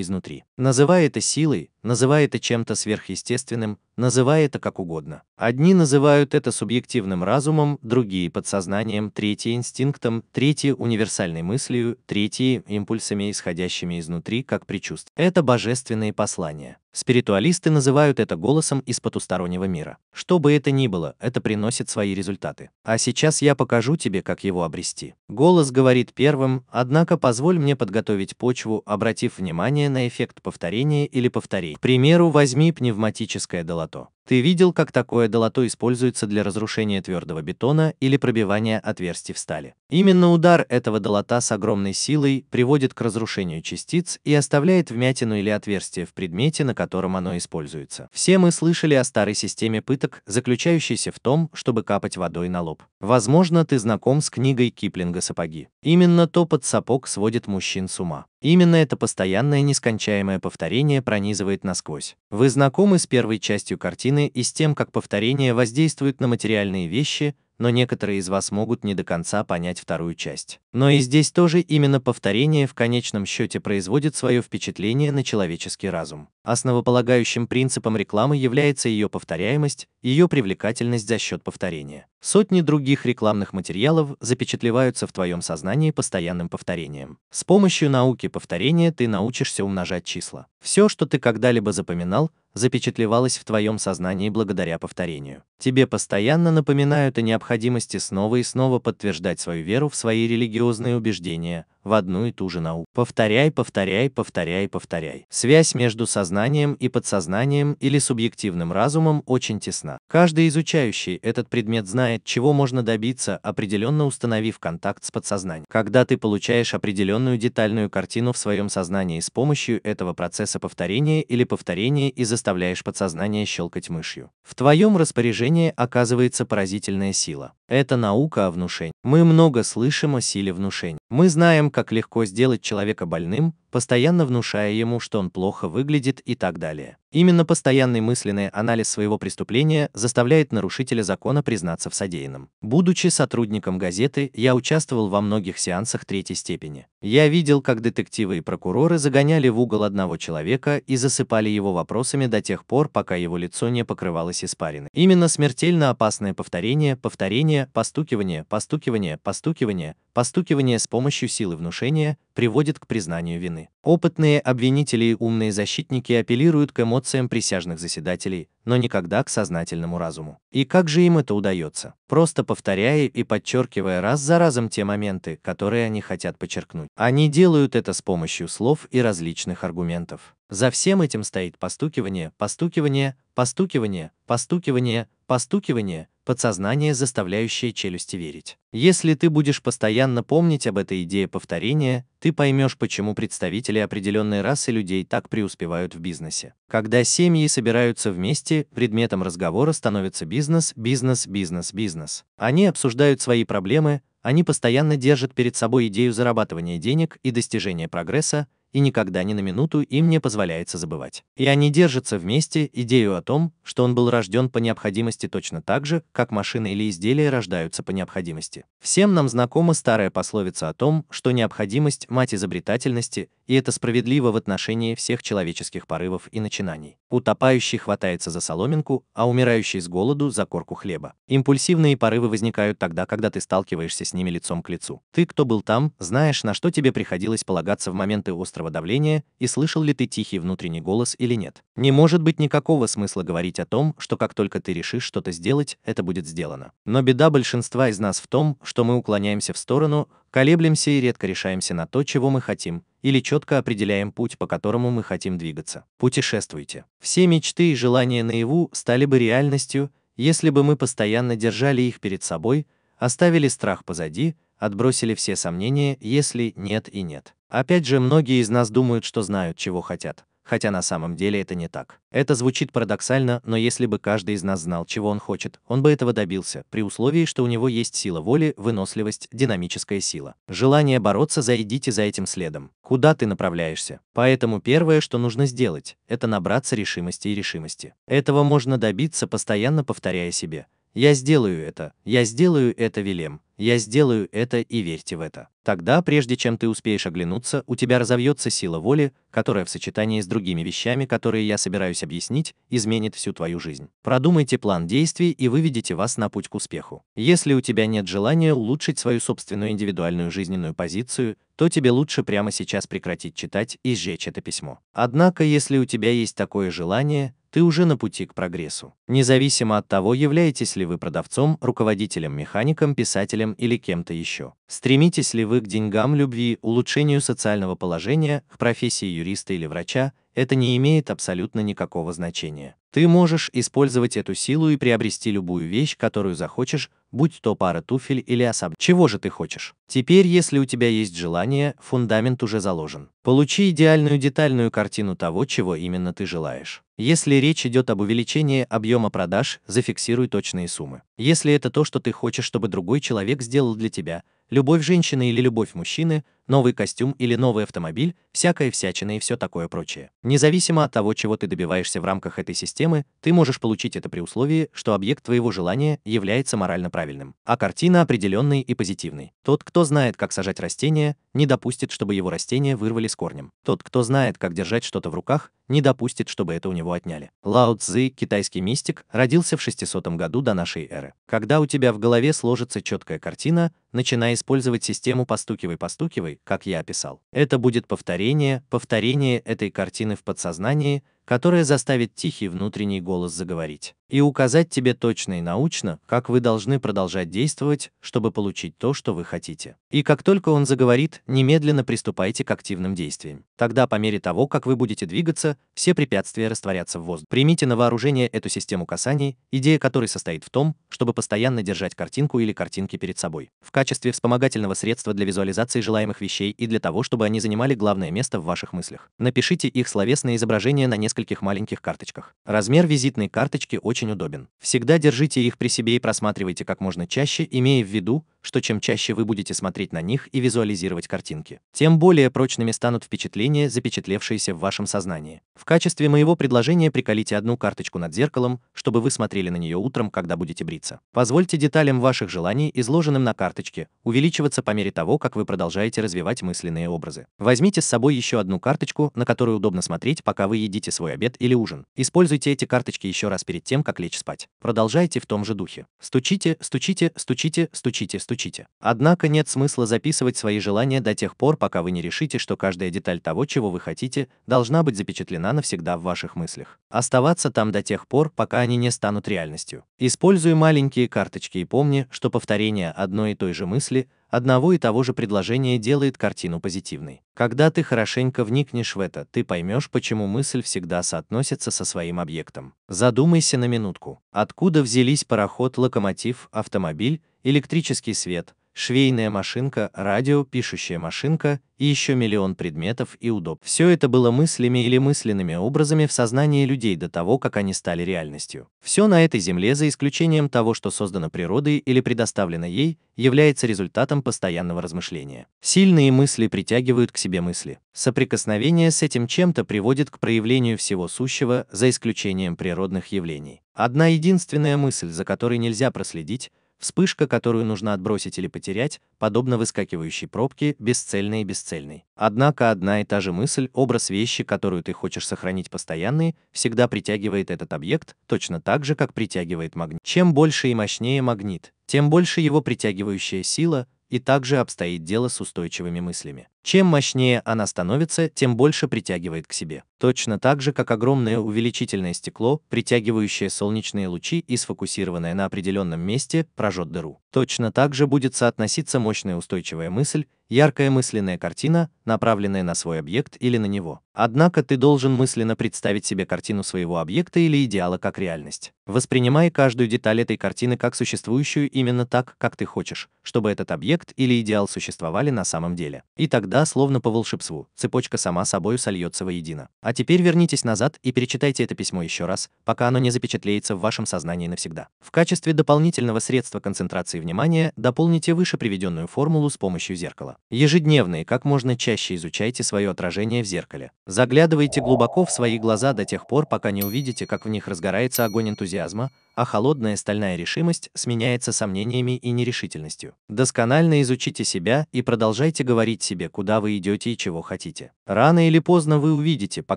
изнутри. Называя это силой, называя это чем-то сверхъестественным, называя это как угодно. Одни называют это субъективным разумом, другие подсознанием, третьи инстинктом, третьи универсальной мыслью, третьи импульсами, исходящими изнутри, как предчувств. Это божественные послания Спиритуалисты называют это голосом из потустороннего мира. Что бы это ни было, это приносит свои результаты. А сейчас я покажу тебе, как его обрести. Голос говорит первым, однако позволь мне подготовить почву, обратив внимание на эффект повторения или повторений. К примеру, возьми пневматическое долото. Ты видел, как такое долото используется для разрушения твердого бетона или пробивания отверстий в стали. Именно удар этого долота с огромной силой приводит к разрушению частиц и оставляет вмятину или отверстие в предмете, на котором оно используется. Все мы слышали о старой системе пыток, заключающейся в том, чтобы капать водой на лоб. Возможно, ты знаком с книгой Киплинга «Сапоги». Именно топот сапог сводит мужчин с ума. Именно это постоянное нескончаемое повторение пронизывает насквозь. Вы знакомы с первой частью картины картины и с тем, как повторение воздействует на материальные вещи, но некоторые из вас могут не до конца понять вторую часть. Но и здесь тоже именно повторение в конечном счете производит свое впечатление на человеческий разум. Основополагающим принципом рекламы является ее повторяемость, ее привлекательность за счет повторения. Сотни других рекламных материалов запечатлеваются в твоем сознании постоянным повторением. С помощью науки повторения ты научишься умножать числа. Все, что ты когда-либо запоминал, запечатлевалось в твоем сознании благодаря повторению. Тебе постоянно напоминают о необходимости снова и снова подтверждать свою веру в свои религиозные убеждения, в одну и ту же науку. Повторяй, повторяй, повторяй, повторяй. Связь между сознанием и подсознанием или субъективным разумом очень тесна. Каждый изучающий этот предмет знает, чего можно добиться, определенно установив контакт с подсознанием. Когда ты получаешь определенную детальную картину в своем сознании с помощью этого процесса повторения или повторения и заставляешь подсознание щелкать мышью. В твоем распоряжении оказывается поразительная сила. Это наука о внушении. Мы много слышим о силе внушения. Мы знаем, как легко сделать человека больным, постоянно внушая ему, что он плохо выглядит и так далее. Именно постоянный мысленный анализ своего преступления заставляет нарушителя закона признаться в содеянном. Будучи сотрудником газеты, я участвовал во многих сеансах третьей степени. Я видел, как детективы и прокуроры загоняли в угол одного человека и засыпали его вопросами до тех пор, пока его лицо не покрывалось испариной. Именно смертельно опасное повторение, повторение, постукивание, постукивание, постукивание, постукивание с помощью силы внушения – приводит к признанию вины. Опытные обвинители и умные защитники апеллируют к эмоциям присяжных заседателей, но никогда к сознательному разуму. И как же им это удается? Просто повторяя и подчеркивая раз за разом те моменты, которые они хотят подчеркнуть. Они делают это с помощью слов и различных аргументов. За всем этим стоит постукивание, постукивание, постукивание, постукивание, Постукивание – подсознание, заставляющее челюсти верить. Если ты будешь постоянно помнить об этой идее повторения, ты поймешь, почему представители определенной расы людей так преуспевают в бизнесе. Когда семьи собираются вместе, предметом разговора становится бизнес, бизнес, бизнес, бизнес. Они обсуждают свои проблемы, они постоянно держат перед собой идею зарабатывания денег и достижения прогресса, и никогда ни на минуту им не позволяется забывать. И они держатся вместе идею о том, что он был рожден по необходимости точно так же, как машины или изделия рождаются по необходимости. Всем нам знакома старая пословица о том, что необходимость – мать изобретательности, и это справедливо в отношении всех человеческих порывов и начинаний. Утопающий хватается за соломинку, а умирающий с голоду – за корку хлеба. Импульсивные порывы возникают тогда, когда ты сталкиваешься с ними лицом к лицу. Ты, кто был там, знаешь, на что тебе приходилось полагаться в моменты острова быстрого давления и слышал ли ты тихий внутренний голос или нет. Не может быть никакого смысла говорить о том, что как только ты решишь что-то сделать, это будет сделано. Но беда большинства из нас в том, что мы уклоняемся в сторону, колеблемся и редко решаемся на то, чего мы хотим, или четко определяем путь, по которому мы хотим двигаться. Путешествуйте. Все мечты и желания наяву стали бы реальностью, если бы мы постоянно держали их перед собой, оставили страх позади, отбросили все сомнения, если нет и нет. Опять же, многие из нас думают, что знают, чего хотят, хотя на самом деле это не так. Это звучит парадоксально, но если бы каждый из нас знал, чего он хочет, он бы этого добился, при условии, что у него есть сила воли, выносливость, динамическая сила. Желание бороться за за этим следом. Куда ты направляешься? Поэтому первое, что нужно сделать, это набраться решимости и решимости. Этого можно добиться, постоянно повторяя себе я сделаю это, я сделаю это, Вилем, я сделаю это и верьте в это. Тогда, прежде чем ты успеешь оглянуться, у тебя разовьется сила воли, которая в сочетании с другими вещами, которые я собираюсь объяснить, изменит всю твою жизнь. Продумайте план действий и выведите вас на путь к успеху. Если у тебя нет желания улучшить свою собственную индивидуальную жизненную позицию, то тебе лучше прямо сейчас прекратить читать и сжечь это письмо. Однако, если у тебя есть такое желание, ты уже на пути к прогрессу. Независимо от того, являетесь ли вы продавцом, руководителем, механиком, писателем или кем-то еще. Стремитесь ли вы к деньгам, любви, улучшению социального положения, к профессии юриста или врача, это не имеет абсолютно никакого значения. Ты можешь использовать эту силу и приобрести любую вещь, которую захочешь, будь то пара туфель или особо. Чего же ты хочешь? Теперь, если у тебя есть желание, фундамент уже заложен. Получи идеальную детальную картину того, чего именно ты желаешь. Если речь идет об увеличении объема продаж, зафиксируй точные суммы. Если это то, что ты хочешь, чтобы другой человек сделал для тебя, любовь женщины или любовь мужчины, новый костюм или новый автомобиль, всякая всячина и все такое прочее. Независимо от того, чего ты добиваешься в рамках этой системы, ты можешь получить это при условии, что объект твоего желания является морально правильным, а картина определенной и позитивной. Тот, кто знает, как сажать растения, не допустит, чтобы его растения вырвали с корнем. Тот, кто знает, как держать что-то в руках, не допустит, чтобы это у него отняли. Лао Цзы, китайский мистик, родился в 600 году до нашей эры. Когда у тебя в голове сложится четкая картина, начиная с использовать систему «постукивай-постукивай», как я описал. Это будет повторение, повторение этой картины в подсознании, которая заставит тихий внутренний голос заговорить и указать тебе точно и научно, как вы должны продолжать действовать, чтобы получить то, что вы хотите. И как только он заговорит, немедленно приступайте к активным действиям. Тогда по мере того, как вы будете двигаться, все препятствия растворятся в воздухе. Примите на вооружение эту систему касаний, идея которой состоит в том, чтобы постоянно держать картинку или картинки перед собой. В качестве вспомогательного средства для визуализации желаемых вещей и для того, чтобы они занимали главное место в ваших мыслях. Напишите их словесное изображение на нескольких маленьких карточках. Размер визитной карточки очень очень удобен. Всегда держите их при себе и просматривайте как можно чаще, имея в виду, что чем чаще вы будете смотреть на них и визуализировать картинки, тем более прочными станут впечатления, запечатлевшиеся в вашем сознании. В качестве моего предложения приколите одну карточку над зеркалом, чтобы вы смотрели на нее утром, когда будете бриться. Позвольте деталям ваших желаний, изложенным на карточке, увеличиваться по мере того, как вы продолжаете развивать мысленные образы. Возьмите с собой еще одну карточку, на которую удобно смотреть, пока вы едите свой обед или ужин. Используйте эти карточки еще раз перед тем, тем, как лечь спать. Продолжайте в том же духе. Стучите, стучите, стучите, стучите, стучите. Однако нет смысла записывать свои желания до тех пор, пока вы не решите, что каждая деталь того, чего вы хотите, должна быть запечатлена навсегда в ваших мыслях. Оставаться там до тех пор, пока они не станут реальностью. Используй маленькие карточки и помни, что повторение одной и той же мысли – одного и того же предложения делает картину позитивной. Когда ты хорошенько вникнешь в это, ты поймешь, почему мысль всегда соотносится со своим объектом. Задумайся на минутку, откуда взялись пароход, локомотив, автомобиль, электрический свет, швейная машинка, радио, пишущая машинка и еще миллион предметов и удобств. Все это было мыслями или мысленными образами в сознании людей до того, как они стали реальностью. Все на этой земле, за исключением того, что создано природой или предоставлено ей, является результатом постоянного размышления. Сильные мысли притягивают к себе мысли. Соприкосновение с этим чем-то приводит к проявлению всего сущего, за исключением природных явлений. Одна единственная мысль, за которой нельзя проследить, Вспышка, которую нужно отбросить или потерять, подобно выскакивающей пробке, бесцельной и бесцельной. Однако одна и та же мысль, образ вещи, которую ты хочешь сохранить постоянной, всегда притягивает этот объект, точно так же, как притягивает магнит. Чем больше и мощнее магнит, тем больше его притягивающая сила, и также обстоит дело с устойчивыми мыслями. Чем мощнее она становится, тем больше притягивает к себе. Точно так же, как огромное увеличительное стекло, притягивающее солнечные лучи и сфокусированное на определенном месте, прожжет дыру. Точно так же будет соотноситься мощная устойчивая мысль, яркая мысленная картина, направленное на свой объект или на него. Однако ты должен мысленно представить себе картину своего объекта или идеала как реальность. Воспринимай каждую деталь этой картины как существующую именно так, как ты хочешь, чтобы этот объект или идеал существовали на самом деле. И тогда, словно по волшебству, цепочка сама собой сольется воедино. А теперь вернитесь назад и перечитайте это письмо еще раз, пока оно не запечатлеется в вашем сознании навсегда. В качестве дополнительного средства концентрации внимания дополните выше приведенную формулу с помощью зеркала. Ежедневные, как можно чаще чаще изучайте свое отражение в зеркале. Заглядывайте глубоко в свои глаза до тех пор, пока не увидите, как в них разгорается огонь энтузиазма, а холодная стальная решимость сменяется сомнениями и нерешительностью. Досконально изучите себя и продолжайте говорить себе, куда вы идете и чего хотите. Рано или поздно вы увидите, по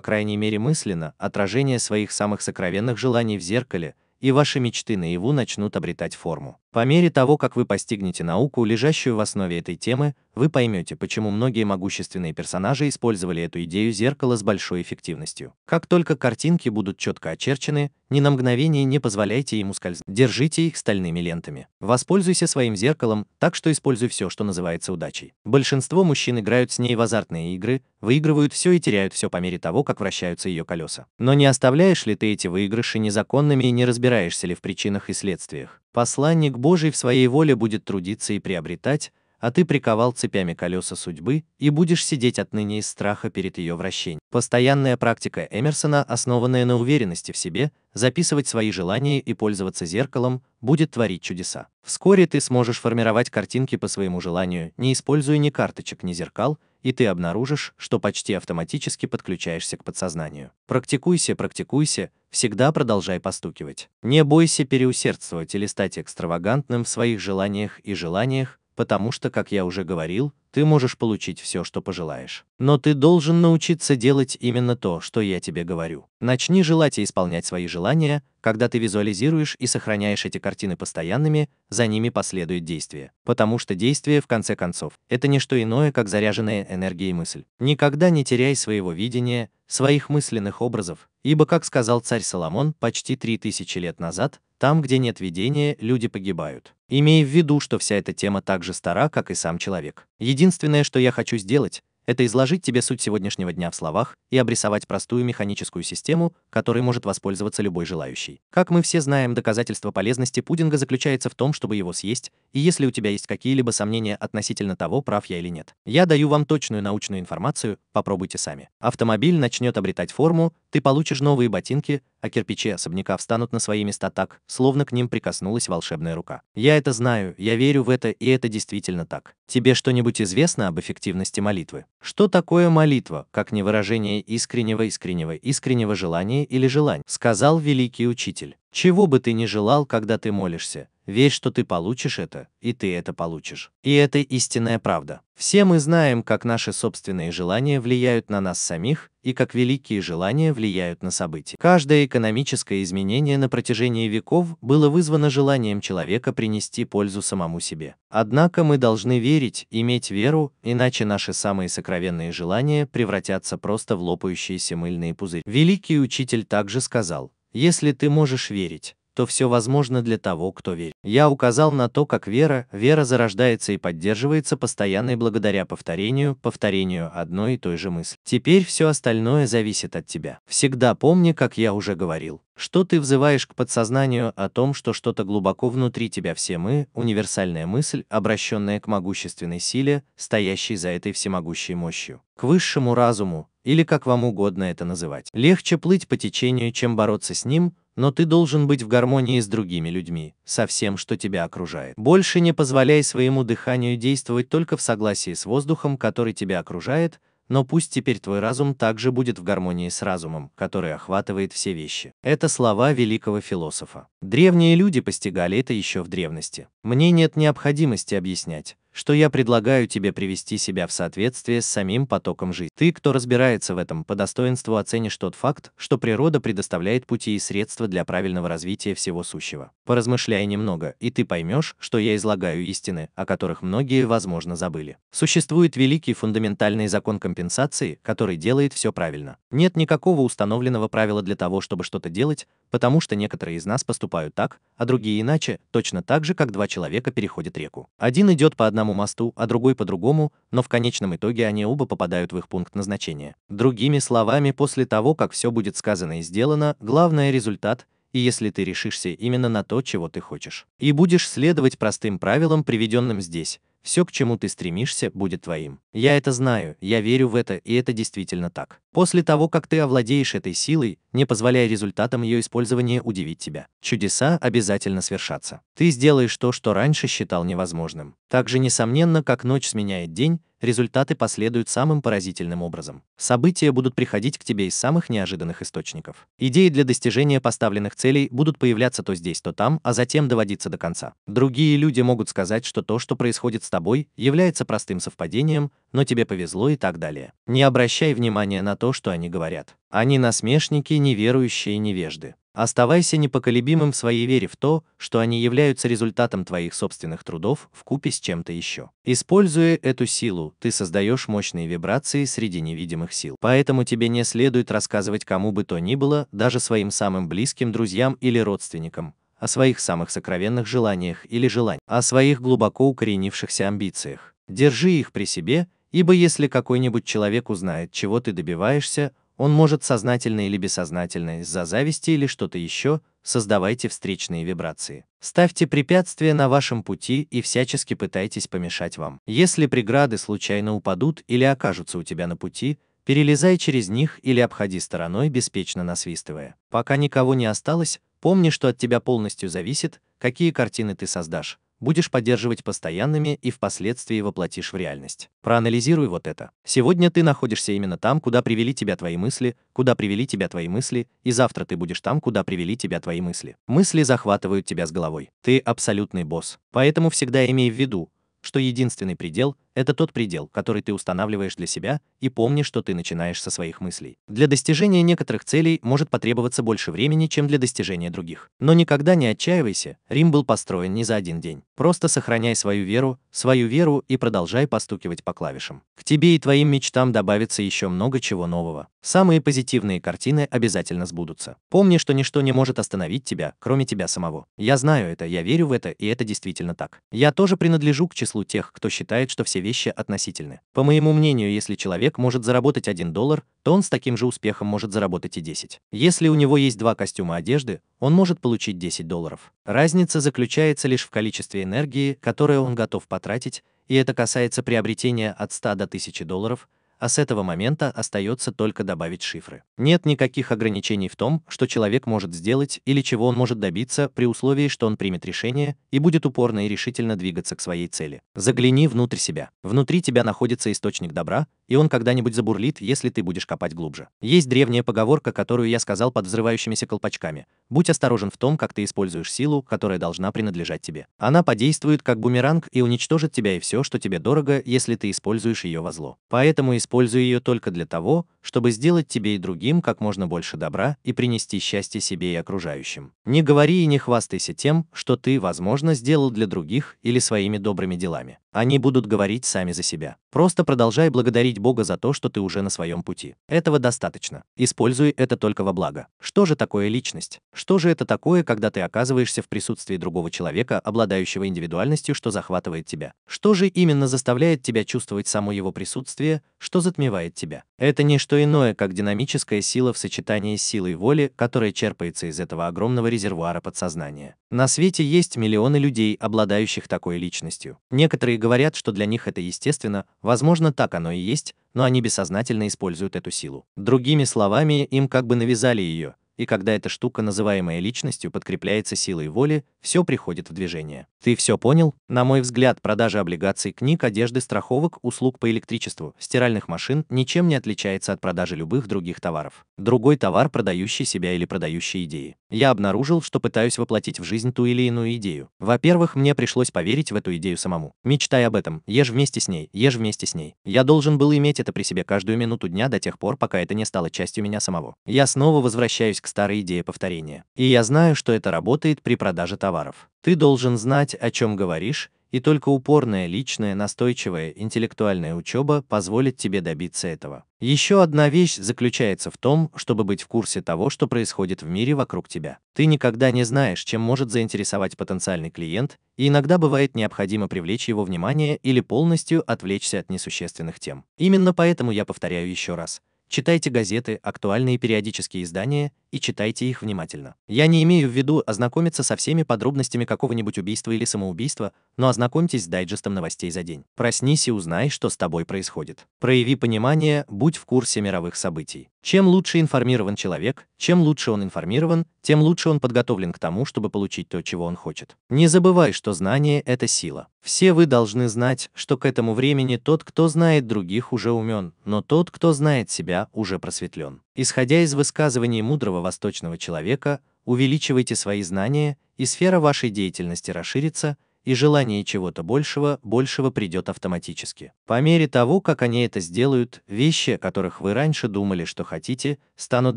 крайней мере мысленно, отражение своих самых сокровенных желаний в зеркале, и ваши мечты наяву начнут обретать форму. По мере того, как вы постигнете науку, лежащую в основе этой темы, вы поймете, почему многие могущественные персонажи использовали эту идею зеркала с большой эффективностью. Как только картинки будут четко очерчены, ни на мгновение не позволяйте ему скользнуть. Держите их стальными лентами. Воспользуйся своим зеркалом, так что используй все, что называется удачей. Большинство мужчин играют с ней в азартные игры, выигрывают все и теряют все по мере того, как вращаются ее колеса. Но не оставляешь ли ты эти выигрыши незаконными и не разбираешься ли в причинах и следствиях? Посланник Божий в своей воле будет трудиться и приобретать, а ты приковал цепями колеса судьбы и будешь сидеть отныне из страха перед ее вращением. Постоянная практика Эмерсона, основанная на уверенности в себе, записывать свои желания и пользоваться зеркалом, будет творить чудеса. Вскоре ты сможешь формировать картинки по своему желанию, не используя ни карточек, ни зеркал, и ты обнаружишь, что почти автоматически подключаешься к подсознанию. Практикуйся, практикуйся, всегда продолжай постукивать. Не бойся переусердствовать или стать экстравагантным в своих желаниях и желаниях, потому что, как я уже говорил, ты можешь получить все, что пожелаешь. Но ты должен научиться делать именно то, что я тебе говорю. Начни желать и исполнять свои желания, когда ты визуализируешь и сохраняешь эти картины постоянными, за ними последует действие. Потому что действие, в конце концов, это не что иное, как заряженная энергией мысль. Никогда не теряй своего видения, своих мысленных образов, ибо, как сказал царь Соломон почти три тысячи лет назад, там, где нет видения, люди погибают. Имея в виду, что вся эта тема так же стара, как и сам человек. Единственное, что я хочу сделать, это изложить тебе суть сегодняшнего дня в словах и обрисовать простую механическую систему, которой может воспользоваться любой желающий. Как мы все знаем, доказательство полезности пудинга заключается в том, чтобы его съесть и если у тебя есть какие-либо сомнения относительно того, прав я или нет, я даю вам точную научную информацию, попробуйте сами. Автомобиль начнет обретать форму, ты получишь новые ботинки, а кирпичи особняка встанут на свои места так, словно к ним прикоснулась волшебная рука. Я это знаю, я верю в это, и это действительно так. Тебе что-нибудь известно об эффективности молитвы? Что такое молитва, как не выражение искреннего, искреннего, искреннего желания или желания? Сказал великий учитель. Чего бы ты ни желал, когда ты молишься, Весь, что ты получишь это, и ты это получишь. И это истинная правда. Все мы знаем, как наши собственные желания влияют на нас самих, и как великие желания влияют на события. Каждое экономическое изменение на протяжении веков было вызвано желанием человека принести пользу самому себе. Однако мы должны верить, иметь веру, иначе наши самые сокровенные желания превратятся просто в лопающиеся мыльные пузыри. Великий учитель также сказал, если ты можешь верить, то все возможно для того, кто верит. Я указал на то, как вера, вера зарождается и поддерживается постоянной благодаря повторению, повторению одной и той же мысли. Теперь все остальное зависит от тебя. Всегда помни, как я уже говорил, что ты взываешь к подсознанию о том, что что-то глубоко внутри тебя все мы, универсальная мысль, обращенная к могущественной силе, стоящей за этой всемогущей мощью, к высшему разуму, или как вам угодно это называть. Легче плыть по течению, чем бороться с ним, но ты должен быть в гармонии с другими людьми, со всем, что тебя окружает. Больше не позволяй своему дыханию действовать только в согласии с воздухом, который тебя окружает, но пусть теперь твой разум также будет в гармонии с разумом, который охватывает все вещи. Это слова великого философа. Древние люди постигали это еще в древности. Мне нет необходимости объяснять, что я предлагаю тебе привести себя в соответствие с самим потоком жизни. Ты, кто разбирается в этом, по достоинству оценишь тот факт, что природа предоставляет пути и средства для правильного развития всего сущего. Поразмышляй немного, и ты поймешь, что я излагаю истины, о которых многие, возможно, забыли. Существует великий фундаментальный закон компенсации, который делает все правильно. Нет никакого установленного правила для того, чтобы что-то делать, потому что некоторые из нас поступают так, а другие иначе, точно так же, как два человека переходят реку. Один идет по одному одному мосту, а другой по другому, но в конечном итоге они оба попадают в их пункт назначения. Другими словами, после того, как все будет сказано и сделано, главное результат, и если ты решишься именно на то, чего ты хочешь. И будешь следовать простым правилам, приведенным здесь, все, к чему ты стремишься, будет твоим. Я это знаю, я верю в это, и это действительно так. После того, как ты овладеешь этой силой, не позволяя результатам ее использования удивить тебя, чудеса обязательно свершатся. Ты сделаешь то, что раньше считал невозможным. Также, несомненно, как ночь сменяет день, результаты последуют самым поразительным образом. События будут приходить к тебе из самых неожиданных источников. Идеи для достижения поставленных целей будут появляться то здесь, то там, а затем доводиться до конца. Другие люди могут сказать, что то, что происходит с тобой, является простым совпадением, но тебе повезло и так далее. Не обращай внимания на то, что они говорят. Они насмешники, неверующие, невежды. Оставайся непоколебимым в своей вере в то, что они являются результатом твоих собственных трудов в купе с чем-то еще. Используя эту силу, ты создаешь мощные вибрации среди невидимых сил. Поэтому тебе не следует рассказывать кому бы то ни было, даже своим самым близким друзьям или родственникам, о своих самых сокровенных желаниях или желаниях, о своих глубоко укоренившихся амбициях. Держи их при себе ибо если какой-нибудь человек узнает, чего ты добиваешься, он может сознательно или бессознательно из-за зависти или что-то еще, создавайте встречные вибрации. Ставьте препятствия на вашем пути и всячески пытайтесь помешать вам. Если преграды случайно упадут или окажутся у тебя на пути, перелезай через них или обходи стороной, беспечно насвистывая. Пока никого не осталось, помни, что от тебя полностью зависит, какие картины ты создашь будешь поддерживать постоянными и впоследствии воплотишь в реальность. Проанализируй вот это. Сегодня ты находишься именно там, куда привели тебя твои мысли, куда привели тебя твои мысли, и завтра ты будешь там, куда привели тебя твои мысли. Мысли захватывают тебя с головой. Ты абсолютный босс. Поэтому всегда имей в виду, что единственный предел — это тот предел, который ты устанавливаешь для себя, и помни, что ты начинаешь со своих мыслей. Для достижения некоторых целей может потребоваться больше времени, чем для достижения других. Но никогда не отчаивайся, Рим был построен не за один день. Просто сохраняй свою веру, свою веру и продолжай постукивать по клавишам. К тебе и твоим мечтам добавится еще много чего нового. Самые позитивные картины обязательно сбудутся. Помни, что ничто не может остановить тебя, кроме тебя самого. Я знаю это, я верю в это, и это действительно так. Я тоже принадлежу к числу тех, кто считает, что все вещи относительны. По моему мнению, если человек может заработать 1 доллар, то он с таким же успехом может заработать и 10. Если у него есть два костюма одежды, он может получить 10 долларов. Разница заключается лишь в количестве энергии, которое он готов потратить, и это касается приобретения от 100 до 1000 долларов, а с этого момента остается только добавить шифры. Нет никаких ограничений в том, что человек может сделать или чего он может добиться при условии, что он примет решение и будет упорно и решительно двигаться к своей цели. Загляни внутрь себя. Внутри тебя находится источник добра, и он когда-нибудь забурлит, если ты будешь копать глубже. Есть древняя поговорка, которую я сказал под взрывающимися колпачками. Будь осторожен в том, как ты используешь силу, которая должна принадлежать тебе. Она подействует как бумеранг и уничтожит тебя и все, что тебе дорого, если ты используешь ее во зло. Поэтому и используй ее только для того, чтобы сделать тебе и другим как можно больше добра и принести счастье себе и окружающим. Не говори и не хвастайся тем, что ты, возможно, сделал для других или своими добрыми делами. Они будут говорить сами за себя. Просто продолжай благодарить Бога за то, что ты уже на своем пути. Этого достаточно. Используй это только во благо. Что же такое личность? Что же это такое, когда ты оказываешься в присутствии другого человека, обладающего индивидуальностью, что захватывает тебя? Что же именно заставляет тебя чувствовать само его присутствие, что затмевает тебя? Это не что иное, как динамическая сила в сочетании с силой воли, которая черпается из этого огромного резервуара подсознания. На свете есть миллионы людей, обладающих такой личностью. Некоторые говорят, что для них это естественно, возможно, так оно и есть, но они бессознательно используют эту силу. Другими словами, им как бы навязали ее, и когда эта штука, называемая личностью, подкрепляется силой воли, все приходит в движение. Ты все понял? На мой взгляд, продажа облигаций, книг, одежды, страховок, услуг по электричеству, стиральных машин ничем не отличается от продажи любых других товаров. Другой товар, продающий себя или продающий идеи. Я обнаружил, что пытаюсь воплотить в жизнь ту или иную идею. Во-первых, мне пришлось поверить в эту идею самому. Мечтай об этом, ешь вместе с ней, ешь вместе с ней. Я должен был иметь это при себе каждую минуту дня до тех пор, пока это не стало частью меня самого. Я снова возвращаюсь к к старой идее повторения. И я знаю, что это работает при продаже товаров. Ты должен знать, о чем говоришь, и только упорная, личная, настойчивая, интеллектуальная учеба позволит тебе добиться этого. Еще одна вещь заключается в том, чтобы быть в курсе того, что происходит в мире вокруг тебя. Ты никогда не знаешь, чем может заинтересовать потенциальный клиент, и иногда бывает необходимо привлечь его внимание или полностью отвлечься от несущественных тем. Именно поэтому я повторяю еще раз читайте газеты, актуальные периодические издания и читайте их внимательно. Я не имею в виду ознакомиться со всеми подробностями какого-нибудь убийства или самоубийства, но ознакомьтесь с дайджестом новостей за день. Проснись и узнай, что с тобой происходит. Прояви понимание, будь в курсе мировых событий. Чем лучше информирован человек, чем лучше он информирован, тем лучше он подготовлен к тому, чтобы получить то, чего он хочет. Не забывай, что знание – это сила. Все вы должны знать, что к этому времени тот, кто знает других, уже умен, но тот, кто знает себя, уже просветлен. Исходя из высказываний мудрого восточного человека, увеличивайте свои знания, и сфера вашей деятельности расширится, и желание чего-то большего, большего придет автоматически. По мере того, как они это сделают, вещи, о которых вы раньше думали, что хотите, станут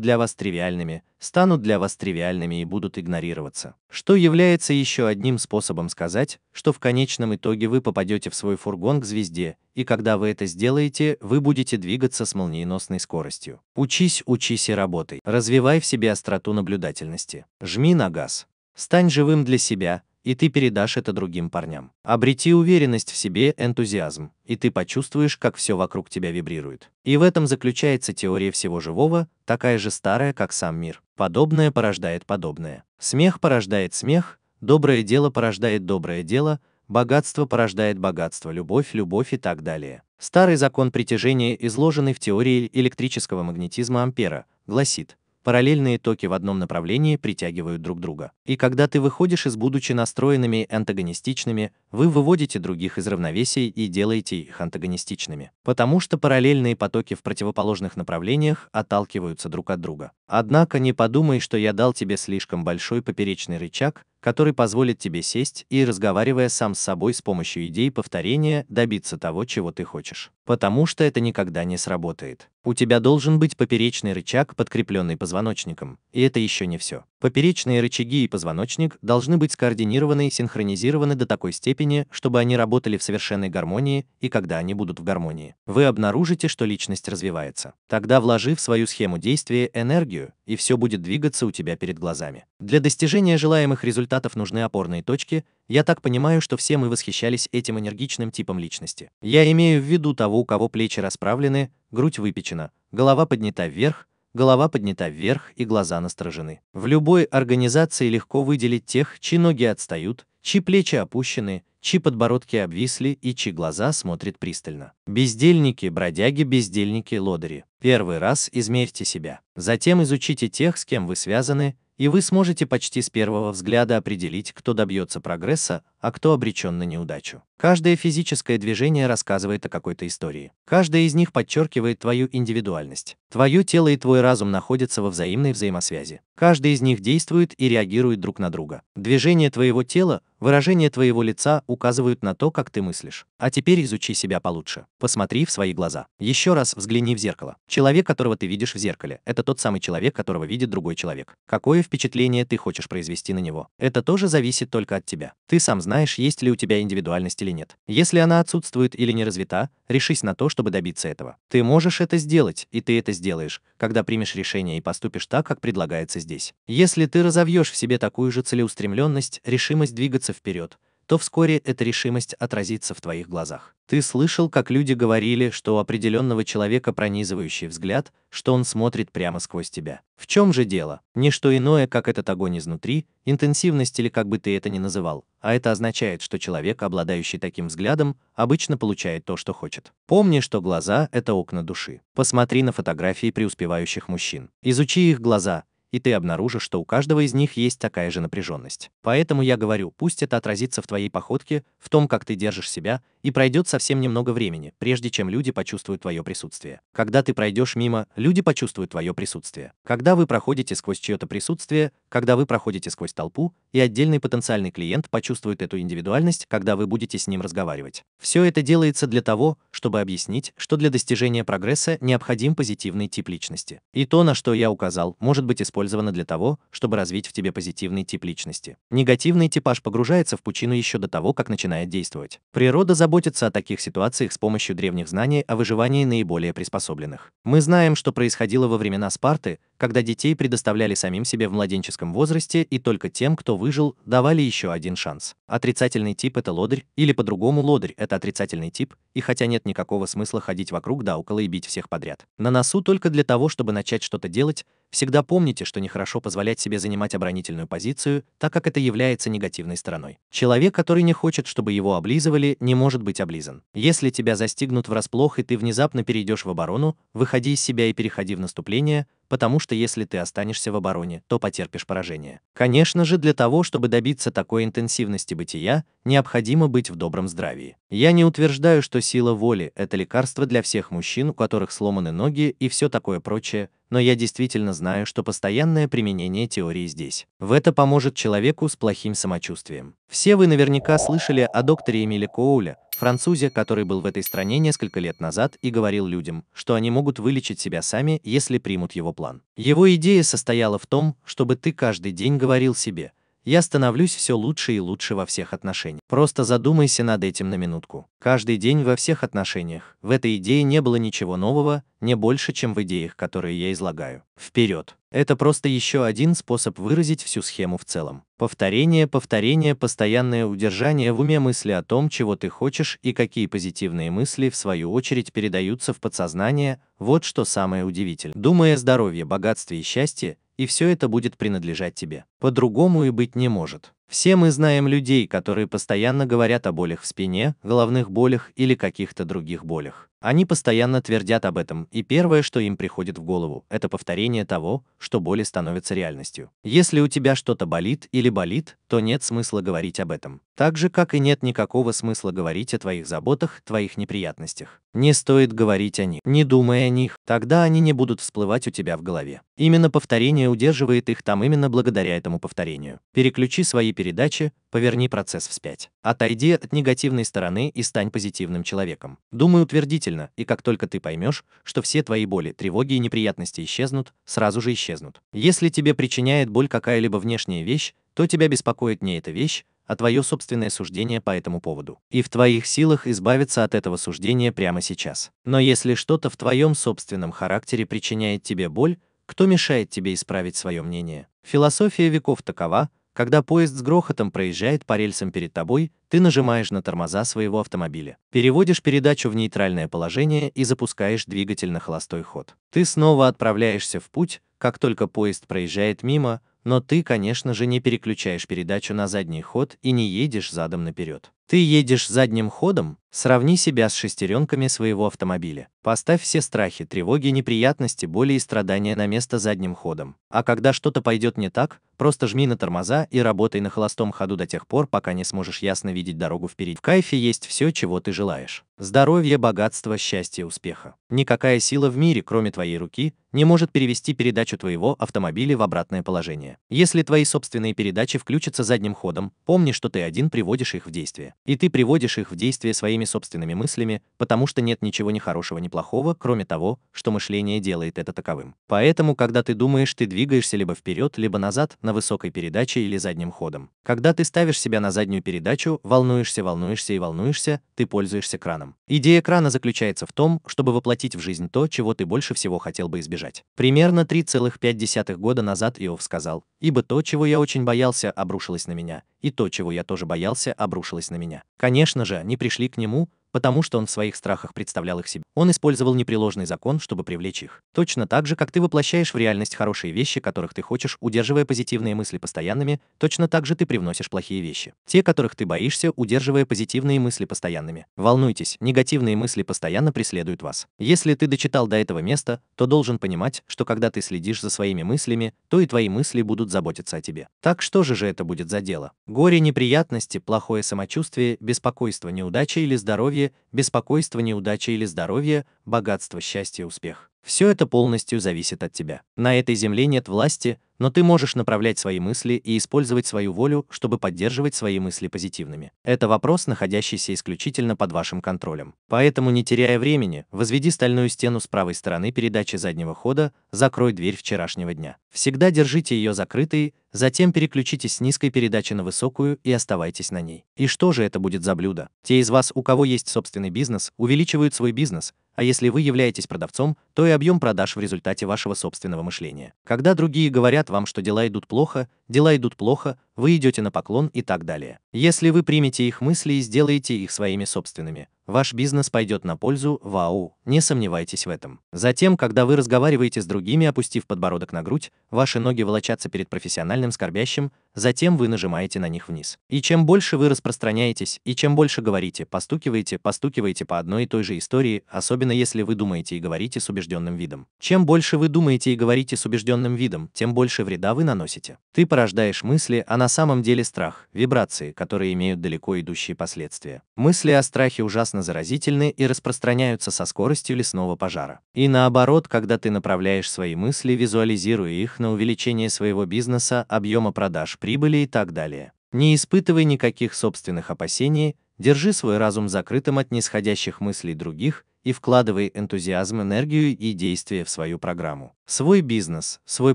для вас тривиальными, станут для вас тривиальными и будут игнорироваться. Что является еще одним способом сказать, что в конечном итоге вы попадете в свой фургон к звезде, и когда вы это сделаете, вы будете двигаться с молниеносной скоростью. Учись, учись и работай. Развивай в себе остроту наблюдательности. Жми на газ. Стань живым для себя, и ты передашь это другим парням. Обрети уверенность в себе, энтузиазм, и ты почувствуешь, как все вокруг тебя вибрирует. И в этом заключается теория всего живого, такая же старая, как сам мир. Подобное порождает подобное. Смех порождает смех, доброе дело порождает доброе дело, богатство порождает богатство, любовь, любовь и так далее. Старый закон притяжения, изложенный в теории электрического магнетизма Ампера, гласит, параллельные токи в одном направлении притягивают друг друга. И когда ты выходишь из будучи настроенными антагонистичными, вы выводите других из равновесия и делаете их антагонистичными. Потому что параллельные потоки в противоположных направлениях отталкиваются друг от друга. Однако не подумай, что я дал тебе слишком большой поперечный рычаг, который позволит тебе сесть и, разговаривая сам с собой с помощью идей повторения, добиться того, чего ты хочешь. Потому что это никогда не сработает. У тебя должен быть поперечный рычаг, подкрепленный позвоночником, и это еще не все. Поперечные рычаги и позвоночник должны быть скоординированы и синхронизированы до такой степени, чтобы они работали в совершенной гармонии и когда они будут в гармонии. Вы обнаружите, что личность развивается. Тогда вложи в свою схему действия энергию, и все будет двигаться у тебя перед глазами. Для достижения желаемых результатов нужны опорные точки. Я так понимаю, что все мы восхищались этим энергичным типом личности. Я имею в виду того, у кого плечи расправлены, грудь выпечена, голова поднята вверх, голова поднята вверх и глаза насторожены. В любой организации легко выделить тех, чьи ноги отстают, чьи плечи опущены, чьи подбородки обвисли и чьи глаза смотрят пристально. Бездельники, бродяги, бездельники, лодыри. Первый раз измерьте себя. Затем изучите тех, с кем вы связаны, и вы сможете почти с первого взгляда определить, кто добьется прогресса, а кто обречен на неудачу. Каждое физическое движение рассказывает о какой-то истории. Каждое из них подчеркивает твою индивидуальность. Твое тело и твой разум находятся во взаимной взаимосвязи. Каждый из них действует и реагирует друг на друга. Движение твоего тела, выражение твоего лица указывают на то, как ты мыслишь. А теперь изучи себя получше. Посмотри в свои глаза. Еще раз взгляни в зеркало. Человек, которого ты видишь в зеркале, это тот самый человек, которого видит другой человек. Какое впечатление ты хочешь произвести на него? Это тоже зависит только от тебя. Ты сам знаешь, есть ли у тебя индивидуальность или нет. Если она отсутствует или не развита, решись на то, чтобы добиться этого. Ты можешь это сделать, и ты это сделаешь, когда примешь решение и поступишь так, как предлагается здесь. Если ты разовьешь в себе такую же целеустремленность, решимость двигаться вперед, то вскоре эта решимость отразится в твоих глазах. Ты слышал, как люди говорили, что у определенного человека пронизывающий взгляд, что он смотрит прямо сквозь тебя. В чем же дело? Не что иное, как этот огонь изнутри, интенсивность или как бы ты это ни называл, а это означает, что человек, обладающий таким взглядом, обычно получает то, что хочет. Помни, что глаза – это окна души. Посмотри на фотографии преуспевающих мужчин. Изучи их глаза, и ты обнаружишь, что у каждого из них есть такая же напряженность. Поэтому я говорю, пусть это отразится в твоей походке, в том, как ты держишь себя и пройдет совсем немного времени, прежде чем люди почувствуют твое присутствие. Когда ты пройдешь мимо, люди почувствуют твое присутствие. Когда вы проходите сквозь чье-то присутствие, когда вы проходите сквозь толпу, и отдельный потенциальный клиент почувствует эту индивидуальность, когда вы будете с ним разговаривать. Все это делается для того, чтобы объяснить, что для достижения прогресса необходим позитивный тип личности. И то, на что я указал, может быть использовано для того, чтобы развить в тебе позитивный тип личности. Негативный типаж погружается в пучину еще до того, как начинает действовать. Природа забывает заботиться о таких ситуациях с помощью древних знаний о выживании наиболее приспособленных. Мы знаем, что происходило во времена Спарты, когда детей предоставляли самим себе в младенческом возрасте и только тем, кто выжил, давали еще один шанс. Отрицательный тип – это лодырь, или по-другому лодырь – это отрицательный тип, и хотя нет никакого смысла ходить вокруг да около и бить всех подряд. На носу только для того, чтобы начать что-то делать, всегда помните, что нехорошо позволять себе занимать оборонительную позицию, так как это является негативной стороной. Человек, который не хочет, чтобы его облизывали, не может быть облизан. Если тебя застигнут врасплох и ты внезапно перейдешь в оборону, выходи из себя и переходи в наступление – потому что если ты останешься в обороне, то потерпишь поражение. Конечно же, для того, чтобы добиться такой интенсивности бытия, необходимо быть в добром здравии. Я не утверждаю, что сила воли – это лекарство для всех мужчин, у которых сломаны ноги и все такое прочее, но я действительно знаю, что постоянное применение теории здесь. В это поможет человеку с плохим самочувствием. Все вы наверняка слышали о докторе Эмиле Коуле, французе, который был в этой стране несколько лет назад и говорил людям, что они могут вылечить себя сами, если примут его план. Его идея состояла в том, чтобы ты каждый день говорил себе – я становлюсь все лучше и лучше во всех отношениях. Просто задумайся над этим на минутку. Каждый день во всех отношениях. В этой идее не было ничего нового, не больше, чем в идеях, которые я излагаю. Вперед! Это просто еще один способ выразить всю схему в целом. Повторение, повторение, постоянное удержание в уме мысли о том, чего ты хочешь и какие позитивные мысли, в свою очередь, передаются в подсознание, вот что самое удивительное. Думая о здоровье, богатстве и счастье, и все это будет принадлежать тебе. По-другому и быть не может. Все мы знаем людей, которые постоянно говорят о болях в спине, головных болях или каких-то других болях. Они постоянно твердят об этом, и первое, что им приходит в голову, это повторение того, что боли становятся реальностью. Если у тебя что-то болит или болит, то нет смысла говорить об этом. Так же, как и нет никакого смысла говорить о твоих заботах, твоих неприятностях. Не стоит говорить о них, не думая о них, тогда они не будут всплывать у тебя в голове. Именно повторение удерживает их там именно благодаря этому каждому повторению. Переключи свои передачи, поверни процесс вспять. Отойди от негативной стороны и стань позитивным человеком. Думай утвердительно, и как только ты поймешь, что все твои боли, тревоги и неприятности исчезнут, сразу же исчезнут. Если тебе причиняет боль какая-либо внешняя вещь, то тебя беспокоит не эта вещь, а твое собственное суждение по этому поводу. И в твоих силах избавиться от этого суждения прямо сейчас. Но если что-то в твоем собственном характере причиняет тебе боль, кто мешает тебе исправить свое мнение? Философия веков такова, когда поезд с грохотом проезжает по рельсам перед тобой, ты нажимаешь на тормоза своего автомобиля, переводишь передачу в нейтральное положение и запускаешь двигатель на холостой ход. Ты снова отправляешься в путь, как только поезд проезжает мимо, но ты, конечно же, не переключаешь передачу на задний ход и не едешь задом наперед. Ты едешь задним ходом, Сравни себя с шестеренками своего автомобиля. Поставь все страхи, тревоги, неприятности, боли и страдания на место задним ходом. А когда что-то пойдет не так, просто жми на тормоза и работай на холостом ходу до тех пор, пока не сможешь ясно видеть дорогу впереди. В кайфе есть все, чего ты желаешь. Здоровье, богатство, счастье, успеха. Никакая сила в мире, кроме твоей руки, не может перевести передачу твоего автомобиля в обратное положение. Если твои собственные передачи включатся задним ходом, помни, что ты один приводишь их в действие. И ты приводишь их в действие своими своими собственными мыслями, потому что нет ничего ни хорошего, ни плохого, кроме того, что мышление делает это таковым. Поэтому, когда ты думаешь, ты двигаешься либо вперед, либо назад, на высокой передаче или задним ходом. Когда ты ставишь себя на заднюю передачу, волнуешься, волнуешься и волнуешься, ты пользуешься краном. Идея крана заключается в том, чтобы воплотить в жизнь то, чего ты больше всего хотел бы избежать. Примерно 3,5 года назад Иов сказал, «Ибо то, чего я очень боялся, обрушилось на меня, и то, чего я тоже боялся, обрушилось на меня». Конечно же, они пришли к нему sous потому что он в своих страхах представлял их себе. Он использовал непреложный закон, чтобы привлечь их. Точно так же, как ты воплощаешь в реальность хорошие вещи, которых ты хочешь, удерживая позитивные мысли постоянными, точно так же ты привносишь плохие вещи. Те, которых ты боишься, удерживая позитивные мысли постоянными. Волнуйтесь, негативные мысли постоянно преследуют вас. Если ты дочитал до этого места, то должен понимать, что когда ты следишь за своими мыслями, то и твои мысли будут заботиться о тебе. Так что же же это будет за дело? Горе, неприятности, плохое самочувствие, беспокойство, неудача или здоровье здоровье, беспокойство, неудача или здоровье, богатство, счастье, успех. Все это полностью зависит от тебя. На этой земле нет власти, но ты можешь направлять свои мысли и использовать свою волю, чтобы поддерживать свои мысли позитивными. Это вопрос, находящийся исключительно под вашим контролем. Поэтому, не теряя времени, возведи стальную стену с правой стороны передачи заднего хода, закрой дверь вчерашнего дня. Всегда держите ее закрытой, Затем переключитесь с низкой передачи на высокую и оставайтесь на ней. И что же это будет за блюдо? Те из вас, у кого есть собственный бизнес, увеличивают свой бизнес, а если вы являетесь продавцом, то и объем продаж в результате вашего собственного мышления. Когда другие говорят вам, что дела идут плохо, дела идут плохо, вы идете на поклон и так далее. Если вы примете их мысли и сделаете их своими собственными, ваш бизнес пойдет на пользу, вау, не сомневайтесь в этом. Затем, когда вы разговариваете с другими, опустив подбородок на грудь, ваши ноги волочатся перед профессиональным скорбящим, затем вы нажимаете на них вниз. И чем больше вы распространяетесь, и чем больше говорите, постукиваете, постукиваете по одной и той же истории, особенно если вы думаете и говорите с убежденным видом. Чем больше вы думаете и говорите с убежденным видом, тем больше вреда вы наносите. Ты порождаешь мысли, а на самом деле страх, вибрации, которые имеют далеко идущие последствия. Мысли о страхе ужасно заразительны и распространяются со скоростью лесного пожара. И наоборот, когда ты направляешь свои мысли, визуализируя их на увеличение своего бизнеса, объема продаж, прибыли и так далее. Не испытывай никаких собственных опасений, держи свой разум закрытым от нисходящих мыслей других и вкладывай энтузиазм, энергию и действия в свою программу. Свой бизнес, свой